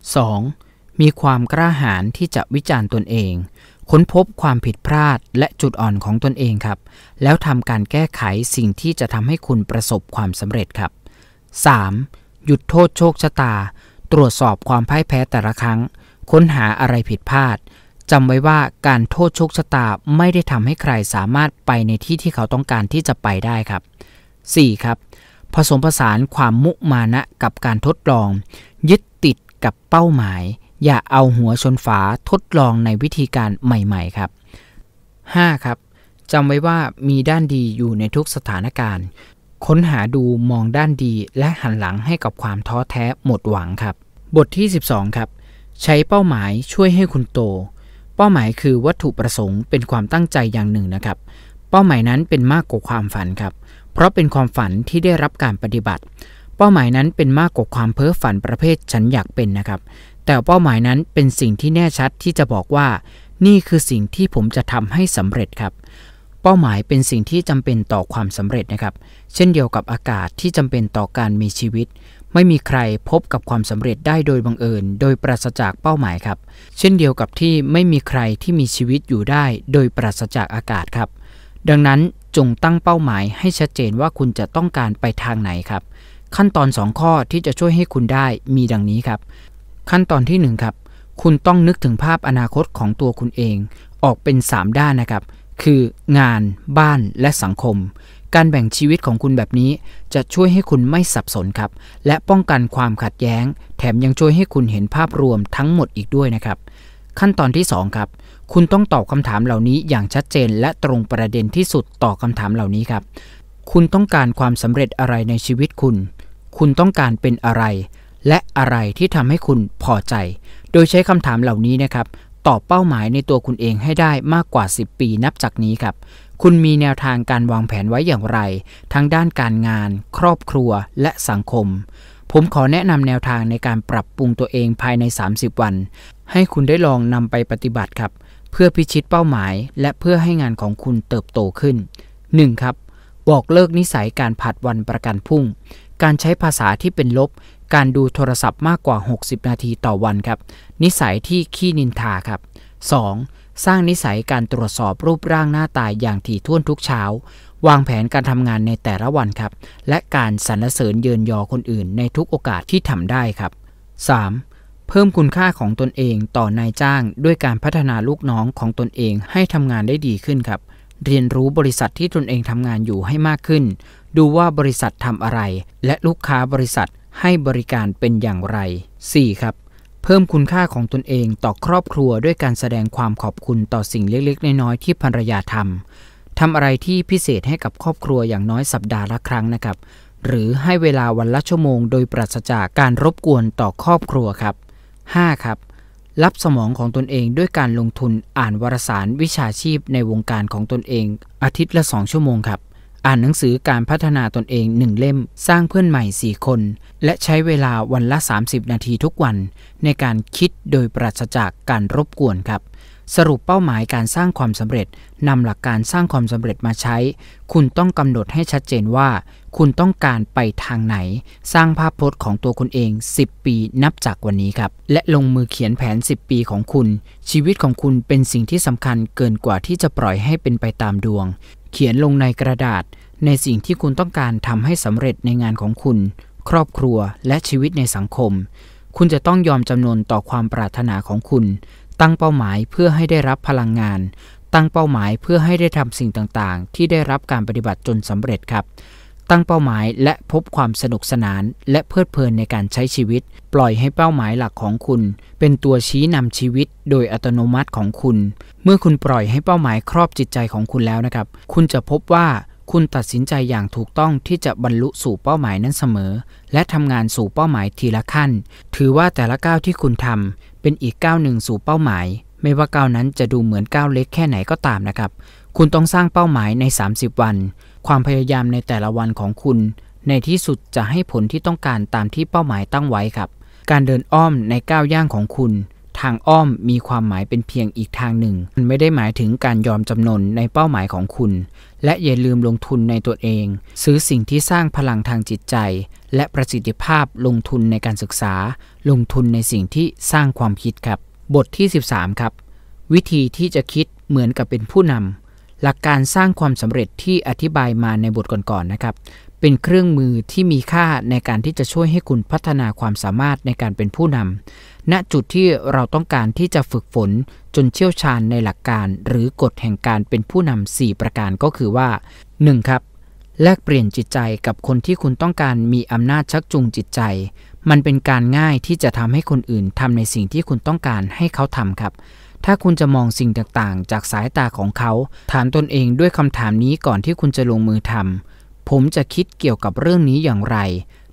2. มีความกล้าหาญที่จะวิจารณ์ตนเอง ค้นพบความผิดพลาด และจุดอ่อนของตนเองครับ แล้วทำการแก้ไขสิ่งที่จะทำให้คุณประสบความสำเร็จครับ 3. หยุดโทษโชคชะตา ตรวจสอบความพ่ายแพ้แต่ละครั้ง ค้นหาอะไรผิดพลาดจำไว้ว่าการโทษโชคชะตาไม่ได้ทำให้ใครสามารถไปในที่ที่เขาต้องการที่จะไปได้ครับ 4. ครับ ผสมผสานความมุมานะกับการทดลอง ยึดติดกับเป้าหมาย อย่าเอาหัวชนฝาทดลองในวิธีการใหม่ ๆครับ 5. ครับจำไว้ว่ามีด้านดีอยู่ในทุกสถานการณ์ ค้นหาดูมองด้านดีและหันหลังให้กับความท้อแท้หมดหวังครับ บทที่ 12 ครับ ใช้เป้าหมายช่วยให้คุณโตเป้าหมายคือวัตถุประสงค์เป็นความตั้งใจอย่างหนึ่งนะครับ เป้าหมายนั้นเป็นมากกว่าความฝันครับเพราะเป็นความฝันที่ได้รับการปฏิบัติ เป้าหมายนั้นเป็นมากกว่าความเพ้อฝันประเภทฉันอยากเป็นนะครับแต่เป้าหมายนั้นเป็นสิ่งที่แน่ชัดที่จะบอกว่า นี่คือสิ่งที่ผมจะทำให้สำเร็จครับ เป้าหมายเป็นสิ่งที่จำเป็นต่อความสำเร็จนะครับ เช่นเดียวกับอากาศที่จำเป็นต่อการมีชีวิตไม่มีใครพบกับความสำเร็จได้โดยบังเอิญ โดยปราศจากเป้าหมายครับ เช่นเดียวกับที่ไม่มีใครที่มีชีวิตอยู่ได้โดยปราศจากอากาศครับ ดังนั้นจงตั้งเป้าหมายให้ชัดเจนว่าคุณจะต้องการไปทางไหนครับ ขั้นตอน 2 ข้อที่จะช่วยให้คุณได้มีดังนี้ครับ ขั้นตอนที่1ครับคุณต้องนึกถึงภาพอนาคตของตัวคุณเอง ออกเป็น 3 ด้านนะครับ คืองาน บ้านและสังคมการแบ่งชีวิตของคุณแบบนี้ จะช่วยให้คุณไม่สับสนครับ และป้องกันความขัดแย้งแถมยังช่วยให้คุณเห็นภาพรวมทั้งหมดอีกด้วยนะครับ ขั้นตอนที่ 2 ครับ คุณต้องตอบคำถามเหล่านี้อย่างชัดเจน และตรงประเด็นที่สุดต่อคำถามเหล่านี้ครับ คุณต้องการความสำเร็จอะไรในชีวิตคุณ คุณต้องการเป็นอะไร และอะไรที่ทำให้คุณพอใจ โดยใช้คำถามเหล่านี้นะครับตอบเป้าหมายในตัวคุณเองให้ได้มากกว่า10ปีนับจากนี้ครับคุณมีแนวทางการวางแผนไว้อย่างไร ทั้งด้านการงาน ครอบครัวและสังคม ผมขอแนะนำแนวทางในการปรับปรุงตัวเองภายใน 30 วัน ให้คุณได้ลองนำไปปฏิบัติครับ เพื่อพิชิตเป้าหมายและเพื่อให้งานของคุณเติบโตขึ้น 1. ครับบอกเลิกนิสัยการผัดวันประกันพรุ่ง การใช้ภาษาที่เป็นลบ การดูโทรศัพท์มากกว่า 60 นาทีต่อวันครับ นิสัยที่ขี้นินทาครับ 2. สร้างนิสัยการตรวจสอบรูปร่างหน้าตายอย่างถี่ถ้วนทุกเช้า วางแผนการทำงานในแต่ละวันครับ และการสรรเสริญเยินยอคนอื่นในทุกโอกาสที่ทำได้ครับ 3. เพิ่มคุณค่าของตนเองต่อนายจ้างด้วยการพัฒนาลูกน้องของตนเองให้ทำงานได้ดีขึ้นครับ เรียนรู้บริษัทที่ตนเองทำงานอยู่ให้มากขึ้น ดูว่าบริษัททำอะไร และลูกค้าบริษัทให้บริการเป็นอย่างไร 4. ครับเพิ่มคุณค่าของตนเองต่อครอบครัวด้วยการแสดงความขอบคุณต่อสิ่งเล็กๆ น้อยๆ ที่ภรรยาทำ ทำอะไรที่พิเศษให้กับครอบครัวอย่างน้อยสัปดาห์ละครั้งนะครับ หรือให้เวลาวันละชั่วโมง โดยปราศจากการรบกวนต่อครอบครัวครับ 5. ครับรับสมองของตนเองด้วยการลงทุนอ่านวารสารวิชาชีพในวงการของตนเอง อาทิตย์ละ2ชั่วโมงครับอ่านหนังสือการพัฒนาตนเองหนึ่งเล่ม สร้างเพื่อนใหม่สี่คนและใช้เวลาวันละ 30 นาทีทุกวัน ในการคิดโดยปราศจากการรบกวนครับ สรุปเป้าหมายการสร้างความสำเร็จนำหลักการสร้างความสำเร็จมาใช้ คุณต้องกำหนดให้ชัดเจนว่า คุณต้องการไปทางไหน สร้างภาพพจน์ของตัวคุณเอง 10 ปีนับจากวันนี้ครับ และลงมือเขียนแผน 10 ปีของคุณ ชีวิตของคุณเป็นสิ่งที่สำคัญเกินกว่าที่จะปล่อยให้เป็นไปตามดวงเขียนลงในกระดาษ ในสิ่งที่คุณต้องการทำให้สำเร็จในงานของคุณ ครอบครัวและชีวิตในสังคม คุณจะต้องยอมจำนนต่อความปรารถนาของคุณ ตั้งเป้าหมายเพื่อให้ได้รับพลังงาน ตั้งเป้าหมายเพื่อให้ได้ทำสิ่งต่าง ๆ ที่ได้รับการปฏิบัติจนสำเร็จครับตั้งเป้าหมายและพบความสนุกสนาน และเพลิดเพลินในการใช้ชีวิต ปล่อยให้เป้าหมายหลักของคุณ เป็นตัวชี้นำชีวิตโดยอัตโนมัติของคุณ เมื่อคุณปล่อยให้เป้าหมายครอบจิตใจของคุณแล้วนะครับ คุณจะพบว่าคุณตัดสินใจอย่างถูกต้องที่จะบรรลุสู่เป้าหมายนั้นเสมอ และทำงานสู่เป้าหมายทีละขั้น ถือว่าแต่ละก้าวที่คุณทำเป็นอีกก้าวหนึ่งสู่เป้าหมาย ไม่ว่าก้าวนั้นจะดูเหมือนก้าวเล็กแค่ไหนก็ตามนะครับคุณต้องสร้างเป้าหมายใน 30 วันความพยายามในแต่ละวันของคุณ ในที่สุดจะให้ผลที่ต้องการตามที่เป้าหมายตั้งไว้ครับ การเดินอ้อมในก้าวย่างของคุณ ทางอ้อมมีความหมายเป็นเพียงอีกทางหนึ่ง มันไม่ได้หมายถึงการยอมจำนนในเป้าหมายของคุณ และอย่าลืมลงทุนในตัวเอง ซื้อสิ่งที่สร้างพลังทางจิตใจ และประสิทธิภาพลงทุนในการศึกษา ลงทุนในสิ่งที่สร้างความคิดครับ บทที่ 13 ครับ วิธีที่จะคิดเหมือนกับเป็นผู้นำหลักการสร้างความสำเร็จที่อธิบายมาในบทก่อนๆนนะครับ เป็นเครื่องมือที่มีค่าในการที่จะช่วยให้คุณพัฒนาความสามารถในการเป็นผู้นำณจุดที่เราต้องการที่จะฝึกฝนจนเชี่ยวชาญในหลักการ หรือกฎแห่งการเป็นผู้นำ4ประการก็คือว่า 1. ครับ แลกเปลี่ยนจิตใจกับคนที่คุณต้องการมีอำนาจชักจูงจิตใจ มันเป็นการง่ายที่จะทำให้คนอื่นทำในสิ่งที่คุณต้องการให้เขาทำครับถ้าคุณจะมองสิ่งต่าง ๆ จากสายตาของเขา ถามตนเองด้วยคำถามนี้ก่อนที่คุณจะลงมือทำผมจะคิดเกี่ยวกับเรื่องนี้อย่างไร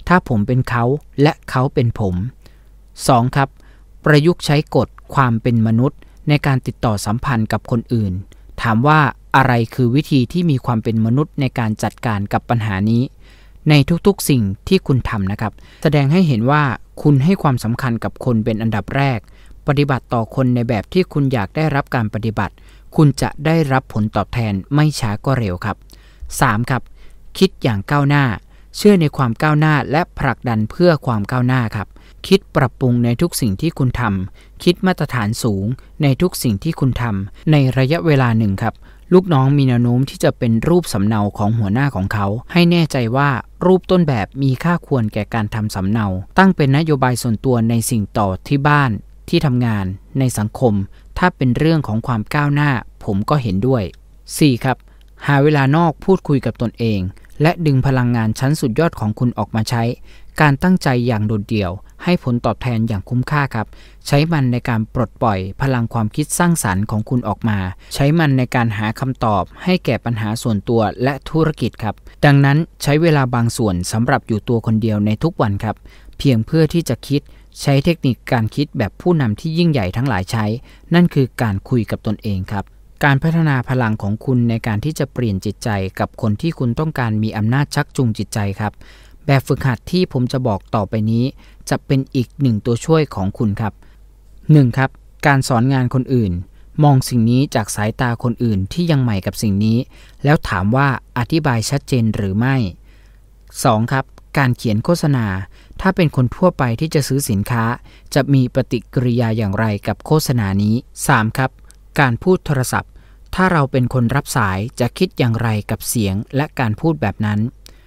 ถ้าผมเป็นเขาและเขาเป็นผม 2. ครับ ประยุกต์ใช้กฎความเป็นมนุษย์ ในการติดต่อสัมพันธ์กับคนอื่น ถามว่าอะไรคือวิธีที่มีความเป็นมนุษย์ในการจัดการกับปัญหานี้ ในทุก ๆ สิ่งที่คุณทำนะครับ แสดงให้เห็นว่าคุณให้ความสำคัญกับคนเป็นอันดับแรกปฏิบัติต่อคนในแบบที่คุณอยากได้รับการปฏิบัติ คุณจะได้รับผลตอบแทนไม่ช้าก็เร็วครับ 3. ครับ คิดอย่างก้าวหน้า เชื่อในความก้าวหน้าและผลักดันเพื่อความก้าวหน้าครับ คิดปรับปรุงในทุกสิ่งที่คุณทำ คิดมาตรฐานสูง ในทุกสิ่งที่คุณทำในระยะเวลาหนึ่งครับ ลูกน้องมีแนวโน้มที่จะเป็นรูปสำเนาของหัวหน้าของเขา ให้แน่ใจว่ารูปต้นแบบมีค่าควรแก่การทำสำเนา ตั้งเป็นนโยบายส่วนตัวในสิ่งต่อที่บ้านที่ทำงานในสังคม ถ้าเป็นเรื่องของความก้าวหน้า ผมก็เห็นด้วย 4. ครับ หาเวลานอกพูดคุยกับตนเอง และดึงพลังงานชั้นสุดยอดของคุณออกมาใช้ การตั้งใจอย่างโดดเดี่ยว ให้ผลตอบแทนอย่างคุ้มค่าครับ ใช้มันในการปลดปล่อย พลังความคิดสร้างสารรค์ของคุณออกมา ใช้มันในการหาคำตอบ ให้แก่ปัญหาส่วนตัวและธุรกิจครับ ดังนั้นใช้เวลาบางส่วนสำหรับอยู่ตัวคนเดียวในทุกวันครับ เพียงเพื่อที่จะคิดใช้เทคนิคการคิดแบบผู้นำที่ยิ่งใหญ่ทั้งหลายใช้ นั่นคือการคุยกับตนเองครับ การพัฒนาพลังของคุณในการที่จะเปลี่ยนจิตใจกับคนที่คุณต้องการมีอำนาจชักจูงจิตใจครับ แบบฝึกหัดที่ผมจะบอกต่อไปนี้ จะเป็นอีกหนึ่งตัวช่วยของคุณครับ 1. ครับ การสอนงานคนอื่น มองสิ่งนี้จากสายตาคนอื่นที่ยังใหม่กับสิ่งนี้ แล้วถามว่าอธิบายชัดเจนหรือไม่ 2. ครับ การเขียนโฆษณาถ้าเป็นคนทั่วไปที่จะซื้อสินค้า จะมีปฏิกิริยาอย่างไรกับโฆษณานี้ 3. ครับ การพูดโทรศัพท์ ถ้าเราเป็นคนรับสายจะคิดอย่างไรกับเสียงและการพูดแบบนั้น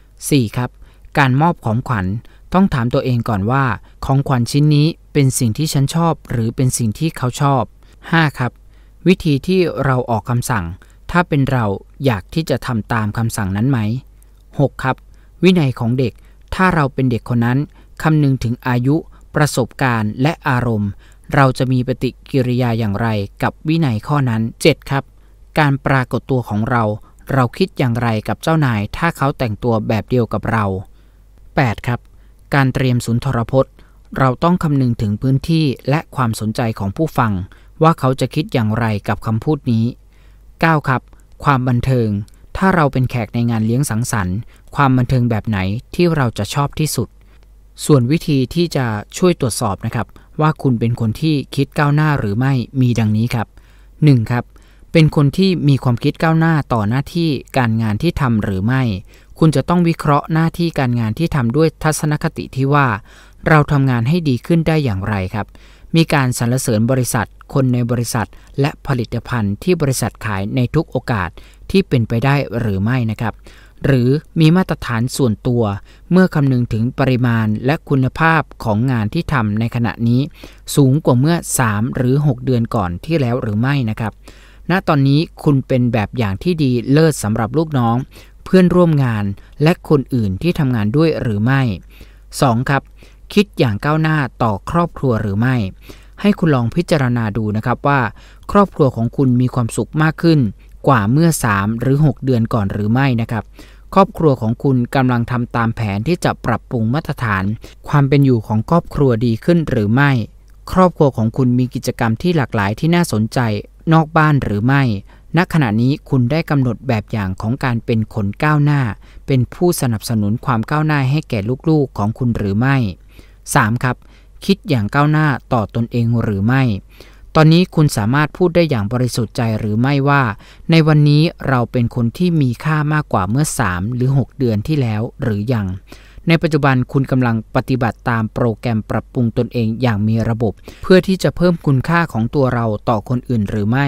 4. ครับ การมอบของขวัญ ต้องถามตัวเองก่อนว่า ของขวัญชิ้นนี้เป็นสิ่งที่ฉันชอบ หรือเป็นสิ่งที่เขาชอบ 5. ครับ วิธีที่เราออกคำสั่ง ถ้าเป็นเราอยากที่จะทำตามคำสั่งนั้นไหม 6. ครับ วินัยของเด็ก ถ้าเราเป็นเด็กคนนั้นคำนึงถึงอายุ ประสบการณ์ และอารมณ์ เราจะมีปฏิกิริยาอย่างไรกับวินัยข้อนั้น 7. ครับ การปรากฏตัวของเรา เราคิดอย่างไรกับเจ้านาย ถ้าเขาแต่งตัวแบบเดียวกับเรา 8. ครับ การเตรียมสุนทรพจน์ เราต้องคำนึงถึงพื้นที่และความสนใจของผู้ฟัง ว่าเขาจะคิดอย่างไรกับคำพูดนี้ 9. ครับ ความบันเทิง ถ้าเราเป็นแขกในงานเลี้ยงสังสรรค์ ความบันเทิงแบบไหนที่เราจะชอบที่สุดส่วนวิธีที่จะช่วยตรวจสอบนะครับ ว่าคุณเป็นคนที่คิดก้าวหน้าหรือไม่มีดังนี้ครับ 1. ครับเป็นคนที่มีความคิดก้าวหน้าต่อหน้าที่การงานที่ทำหรือไม่ คุณจะต้องวิเคราะห์หน้าที่การงานที่ทำด้วยทัศนคติที่ว่า เราทำงานให้ดีขึ้นได้อย่างไรครับ มีการสรรเสริญบริษัท คนในบริษัทและผลิตภัณฑ์ที่บริษัทขายในทุกโอกาสที่เป็นไปได้หรือไม่นะครับหรือมีมาตรฐานส่วนตัวเมื่อคำนึงถึงปริมาณและคุณภาพของงานที่ทำในขณะนี้สูงกว่าเมื่อ 3 หรือ 6 เดือนก่อนที่แล้วหรือไม่นะครับณตอนนี้คุณเป็นแบบอย่างที่ดีเลิศสำหรับลูกน้อง เพื่อนร่วมงานและคนอื่นที่ทำงานด้วยหรือไม่ 2. ครับ คิดอย่างก้าวหน้าต่อครอบครัวหรือไม่ ให้คุณลองพิจารณาดูนะครับว่า ครอบครัวของคุณมีความสุขมากขึ้นกว่าเมื่อ 3 หรือ 6 เดือนก่อนหรือไม่นะครับ ครอบครัวของคุณกำลังทำตามแผนที่จะปรับปรุงมาตรฐาน ความเป็นอยู่ของครอบครัวดีขึ้นหรือไม่ ครอบครัวของคุณมีกิจกรรมที่หลากหลายที่น่าสนใจนอกบ้านหรือไม่ณขณะนี้คุณได้กำหนดแบบอย่างของการเป็นคนก้าวหน้า เป็นผู้สนับสนุนความก้าวหน้าให้แก่ลูกๆของคุณหรือไม่ 3. ครับ คิดอย่างก้าวหน้าต่อตอนเองหรือไม่ตอนนี้คุณสามารถพูดได้อย่างบริสุทธิ์ใจหรือไม่ว่าในวันนี้เราเป็นคนที่มีค่ามากกว่าเมื่อ 3 หรือ 6 เดือนที่แล้วหรือยังในปัจจุบันคุณกำลังปฏิบัติตามโปรแกรมปรับปรุงตนเองอย่างมีระบบเพื่อที่จะเพิ่มคุณค่าของตัวเราต่อคนอื่นหรือไม่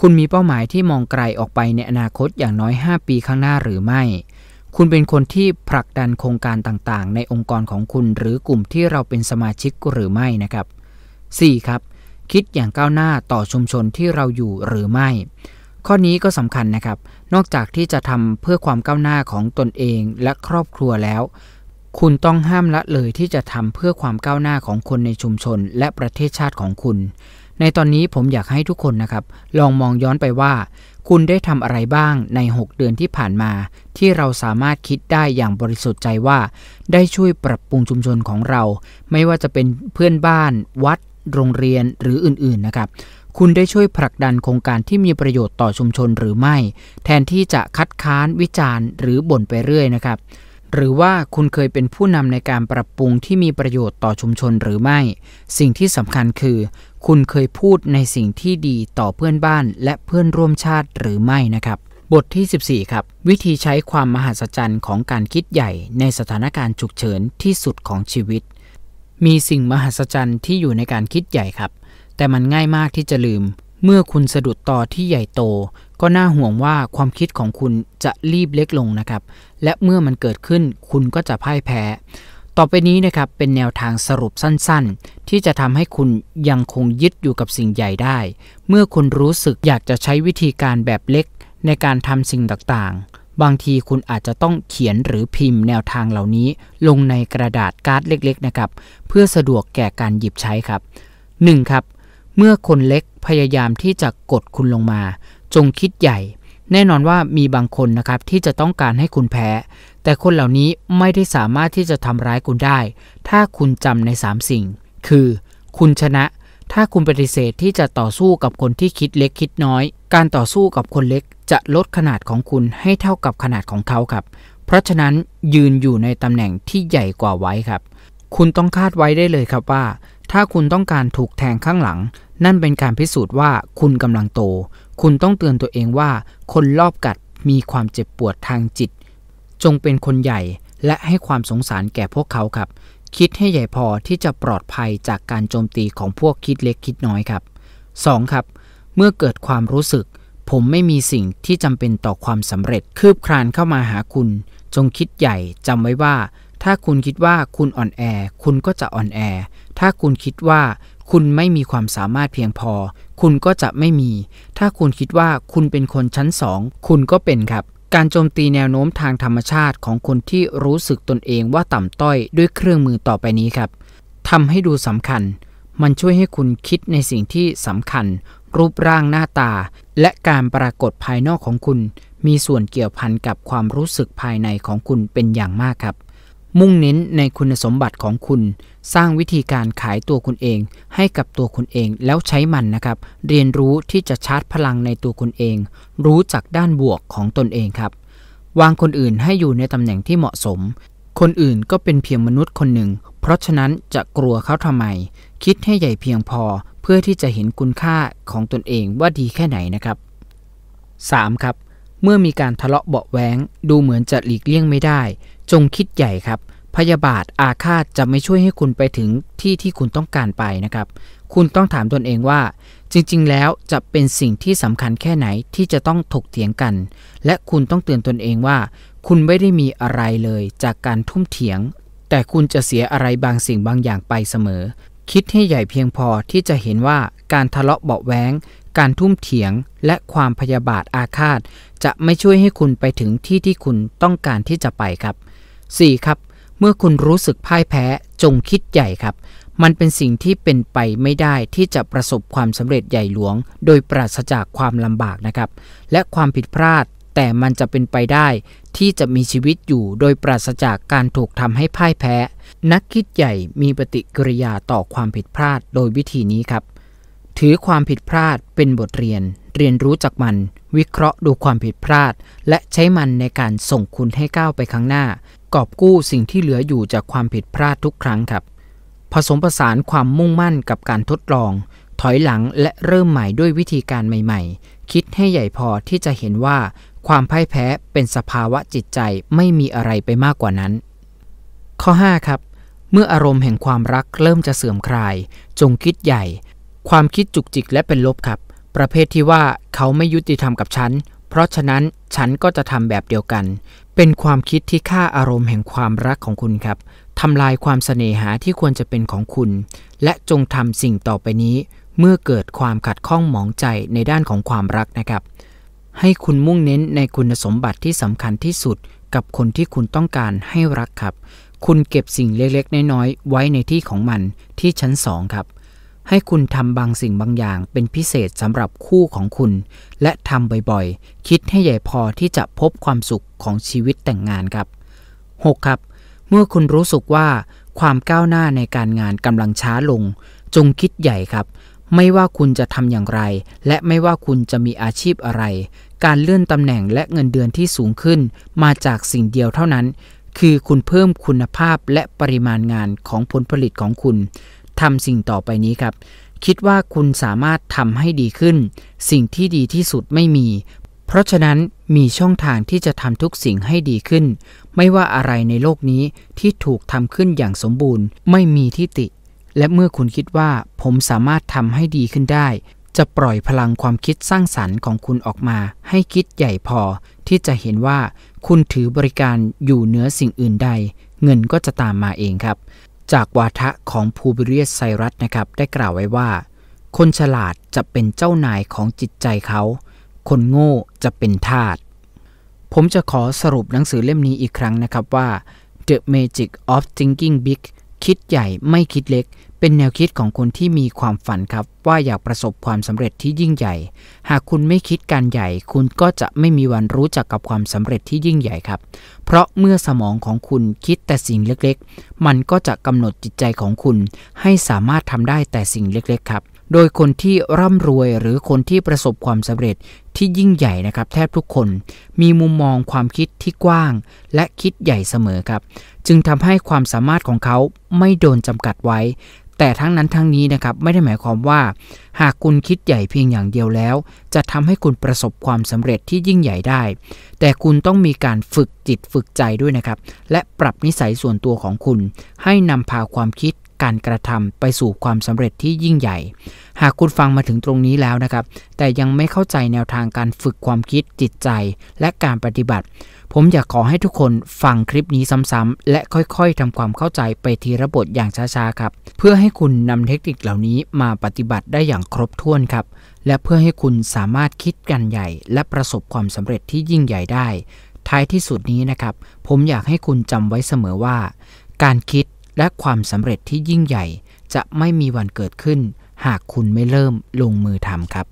คุณมีเป้าหมายที่มองไกลออกไปในอนาคตอย่างน้อย 5 ปีข้างหน้าหรือไม่ คุณเป็นคนที่ผลักดันโครงการต่างๆ ในองค์กรของคุณหรือกลุ่มที่เราเป็นสมาชิกหรือไม่นะครับ 4. ครับคิดอย่างก้าวหน้าต่อชุมชนที่เราอยู่หรือไม่ ข้อนี้ก็สำคัญนะครับ นอกจากที่จะทำเพื่อความก้าวหน้าของตนเองและครอบครัวแล้ว คุณต้องห้ามละเลยที่จะทำเพื่อความก้าวหน้าของคนในชุมชนและประเทศชาติของคุณ ในตอนนี้ผมอยากให้ทุกคนนะครับ ลองมองย้อนไปว่า คุณได้ทำอะไรบ้างใน 6 เดือนที่ผ่านมา ที่เราสามารถคิดได้อย่างบริสุทธิ์ใจว่า ได้ช่วยปรับปรุงชุมชนของเรา ไม่ว่าจะเป็นเพื่อนบ้านวัดโรงเรียนหรืออื่น ๆ นะครับ คุณได้ช่วยผลักดันโครงการที่มีประโยชน์ต่อชุมชนหรือไม่ แทนที่จะคัดค้านวิจารณ์หรือบ่นไปเรื่อยนะครับ หรือว่าคุณเคยเป็นผู้นำในการปรับปรุงที่มีประโยชน์ต่อชุมชนหรือไม่ สิ่งที่สำคัญคือ คุณเคยพูดในสิ่งที่ดีต่อเพื่อนบ้าน และเพื่อนร่วมชาติหรือไม่นะครับ บทที่ 14ครับวิธีใช้ความมหัศจรรย์ของการคิดใหญ่ ในสถานการณ์ฉุกเฉินที่สุดของชีวิตมีสิ่งมหัศจรรย์ที่อยู่ในการคิดใหญ่ครับ แต่มันง่ายมากที่จะลืม เมื่อคุณสะดุดต่อที่ใหญ่โต ก็น่าห่วงว่าความคิดของคุณจะรีบเล็กลงนะครับ และเมื่อมันเกิดขึ้น คุณก็จะพ่ายแพ้ ต่อไปนี้นะครับ เป็นแนวทางสรุปสั้นๆ ที่จะทำให้คุณยังคงยึดอยู่กับสิ่งใหญ่ได้ เมื่อคุณรู้สึกอยากจะใช้วิธีการแบบเล็ก ในการทำสิ่งต่าง ๆบางทีคุณอาจจะต้องเขียนหรือพิมพ์แนวทางเหล่านี้ ลงในกระดาษการ์ดเล็กๆนะครับเพื่อสะดวกแก่การหยิบใช้ครับ 1. ครับเมื่อคนเล็กพยายามที่จะกดคุณลงมา จงคิดใหญ่ แน่นอนว่ามีบางคนนะครับที่จะต้องการให้คุณแพ้ แต่คนเหล่านี้ไม่ได้สามารถที่จะทำร้ายคุณได้ ถ้าคุณจำใน 3 สิ่ง คือ คุณชนะ ถ้าคุณปฏิเสธที่จะต่อสู้กับคนที่คิดเล็ก คิดน้อย การต่อสู้กับคนเล็กจะลดขนาดของคุณให้เท่ากับขนาดของเขาครับ เพราะฉะนั้นยืนอยู่ในตำแหน่งที่ใหญ่กว่าไว้ครับ คุณต้องคาดไว้ได้เลยครับว่า ถ้าคุณต้องการถูกแทงข้างหลัง นั่นเป็นการพิสูจน์ว่าคุณกำลังโต คุณต้องเตือนตัวเองว่า คนรอบกัดมีความเจ็บปวดทางจิต จงเป็นคนใหญ่ และให้ความสงสารแก่พวกเขาครับ คิดให้ใหญ่พอที่จะปลอดภัยจากการโจมตีของพวกคิดเล็กคิดน้อยครับ 2. ครับ เมื่อเกิดความรู้สึกผมไม่มีสิ่งที่จำเป็นต่อความสำเร็จคืบคลานเข้ามาหาคุณ จงคิดใหญ่จำไว้ว่า ถ้าคุณคิดว่าคุณอ่อนแอ คุณก็จะอ่อนแอ ถ้าคุณคิดว่า คุณไม่มีความสามารถเพียงพอ คุณก็จะไม่มี ถ้าคุณคิดว่าคุณเป็นคนชั้นสอง คุณก็เป็นครับ การโจมตีแนวโน้มทางธรรมชาติของคนที่รู้สึกตนเองว่าต่ำต้อยด้วยเครื่องมือต่อไปนี้ครับทำให้ดูสำคัญ มันช่วยให้คุณคิดในสิ่งที่สำคัญรูปร่างหน้าตาและการปรากฏภายนอกของคุณ มีส่วนเกี่ยวพันกับความรู้สึกภายในของคุณเป็นอย่างมากครับ มุ่งเน้นในคุณสมบัติของคุณ สร้างวิธีการขายตัวคุณเอง ให้กับตัวคุณเองแล้วใช้มันนะครับ เรียนรู้ที่จะชาร์จพลังในตัวคุณเอง รู้จักด้านบวกของตนเองครับ วางคนอื่นให้อยู่ในตำแหน่งที่เหมาะสม คนอื่นก็เป็นเพียงมนุษย์คนหนึ่ง เพราะฉะนั้นจะกลัวเขาทำไม คิดให้ใหญ่เพียงพอเพื่อที่จะเห็นคุณค่าของตนเองว่าดีแค่ไหนนะครับ 3. ครับ เมื่อมีการทะเลาะเบาะแววงดูเหมือนจะหลีกเลี่ยงไม่ได้ จงคิดใหญ่ครับ พยาบาทอาฆาตจะไม่ช่วยให้คุณไปถึงที่ที่คุณต้องการไปนะครับ คุณต้องถามตนเองว่า จริงๆ แล้วจะเป็นสิ่งที่สำคัญแค่ไหนที่จะต้องถกเถียงกัน และคุณต้องเตือนตนเองว่า คุณไม่ได้มีอะไรเลยจากการทุ่มเถียง แต่คุณจะเสียอะไรบางสิ่งบางอย่างไปเสมอคิดให้ใหญ่เพียงพอที่จะเห็นว่าการทะเลาะเบาแหวงการทุ่มเถียงและความพยาบาทอาฆาต จะไม่ช่วยให้คุณไปถึงที่ที่คุณต้องการที่จะไปครับ 4. ครับ เมื่อคุณรู้สึกพ่ายแพ้จงคิดใหญ่ครับ มันเป็นสิ่งที่เป็นไปไม่ได้ที่จะประสบความสำเร็จใหญ่หลวงโดยปราศจากความลำบากนะครับและความผิดพลาดแต่มันจะเป็นไปได้ที่จะมีชีวิตอยู่โดยปราศจากการถูกทำให้พ่ายแพ้นักคิดใหญ่มีปฏิกิริยาต่อความผิดพลาดโดยวิธีนี้ครับ ถือความผิดพลาดเป็นบทเรียน เรียนรู้จากมัน วิเคราะห์ดูความผิดพลาด และใช้มันในการส่งคุณให้ก้าวไปข้างหน้า กอบกู้สิ่งที่เหลืออยู่จากความผิดพลาดทุกครั้งครับ ผสมผสานความมุ่งมั่นกับการทดลอง ถอยหลังและเริ่มใหม่ด้วยวิธีการใหม่ ๆ คิดให้ใหญ่พอที่จะเห็นว่า ความพ่ายแพ้เป็นสภาวะจิตใจไม่มีอะไรไปมากกว่านั้น ข้อ 5 ครับเมื่ออารมณ์แห่งความรักเริ่มจะเสื่อมคลาย จงคิดใหญ่ ความคิดจุกจิกและเป็นลบครับ ประเภทที่ว่าเขาไม่ยุติธรรมกับฉัน เพราะฉะนั้นฉันก็จะทำแบบเดียวกัน เป็นความคิดที่ฆ่าอารมณ์แห่งความรักของคุณครับทำลายความเสน่หาที่ควรจะเป็นของคุณ และจงทำสิ่งต่อไปนี้ เมื่อเกิดความขัดข้องหมองใจในด้านของความรักนะครับ ให้คุณมุ่งเน้นในคุณสมบัติที่สำคัญที่สุดกับคนที่คุณต้องการให้รักครับคุณเก็บสิ่งเล็กๆ น้อยๆ ไว้ในที่ของมันที่ชั้นสองครับ ให้คุณทำบางสิ่งบางอย่างเป็นพิเศษสำหรับคู่ของคุณ และทำบ่อยๆ คิดให้ใหญ่พอที่จะพบความสุขของชีวิตแต่งงานครับ 6. ครับ เมื่อคุณรู้สึกว่า ความก้าวหน้าในการงานกำลังช้าลง จงคิดใหญ่ครับ ไม่ว่าคุณจะทำอย่างไร และไม่ว่าคุณจะมีอาชีพอะไร การเลื่อนตำแหน่งและเงินเดือนที่สูงขึ้นมาจากสิ่งเดียวเท่านั้นคือคุณเพิ่มคุณภาพและปริมาณงานของผลผลิตของคุณทำสิ่งต่อไปนี้ครับ คิดว่าคุณสามารถทำให้ดีขึ้น สิ่งที่ดีที่สุดไม่มี เพราะฉะนั้นมีช่องทางที่จะทำทุกสิ่งให้ดีขึ้น ไม่ว่าอะไรในโลกนี้ที่ถูกทำขึ้นอย่างสมบูรณ์ ไม่มีที่ติ และเมื่อคุณคิดว่าผมสามารถทำให้ดีขึ้นได้ จะปล่อยพลังความคิดสร้างสรรค์ของคุณออกมา ให้คิดใหญ่พอที่จะเห็นว่าคุณถือบริการอยู่เหนือสิ่งอื่นใด เงินก็จะตามมาเองครับ จากวาทะของภูบิเรียสไซรัสนะครับ ได้กล่าวไว้ว่า คนฉลาดจะเป็นเจ้านายของจิตใจเขา คนโง่จะเป็นทาส ผมจะขอสรุปหนังสือเล่มนี้อีกครั้งนะครับว่า The Magic of Thinking Big คิดใหญ่ไม่คิดเล็ก เป็นแนวคิดของคนที่มีความฝันครับว่าอยากประสบความสำเร็จที่ยิ่งใหญ่ หากคุณไม่คิดการใหญ่ คุณก็จะไม่มีวันรู้จักกับความสำเร็จที่ยิ่งใหญ่ครับ เพราะเมื่อสมองของคุณคิดแต่สิ่งเล็กๆ มันก็จะกำหนดจิตใจของคุณให้สามารถทำได้แต่สิ่งเล็กๆครับโดยคนที่ร่ำรวยหรือคนที่ประสบความสำเร็จที่ยิ่งใหญ่นะครับ แทบทุกคนมีมุมมองความคิดที่กว้างและคิดใหญ่เสมอครับ จึงทำให้ความสามารถของเขาไม่โดนจำกัดไว้ แต่ทั้งนั้นทั้งนี้นะครับไม่ได้หมายความว่า หากคุณคิดใหญ่เพียงอย่างเดียวแล้ว จะทำให้คุณประสบความสำเร็จที่ยิ่งใหญ่ได้ แต่คุณต้องมีการฝึกจิตฝึกใจด้วยนะครับและปรับนิสัยส่วนตัวของคุณให้นำพาความคิดการกระทำไปสู่ความสำเร็จที่ยิ่งใหญ่ หากคุณฟังมาถึงตรงนี้แล้วนะครับ แต่ยังไม่เข้าใจแนวทางการฝึกความคิดจิตใจและการปฏิบัติ ผมอยากขอให้ทุกคนฟังคลิปนี้ซ้ำๆและค่อยๆทำความเข้าใจไปทีระบทอย่างช้า ๆ ครับ เพื่อให้คุณนำเทคนิคเหล่านี้มาปฏิบัติได้อย่างครบถ้วนครับ และเพื่อให้คุณสามารถคิดกันใหญ่ และประสบความสำเร็จที่ยิ่งใหญ่ได้ ท้ายที่สุดนี้นะครับ ผมอยากให้คุณจำไว้เสมอว่า การคิดและความสำเร็จที่ยิ่งใหญ่จะไม่มีวันเกิดขึ้น หากคุณไม่เริ่มลงมือทำครับ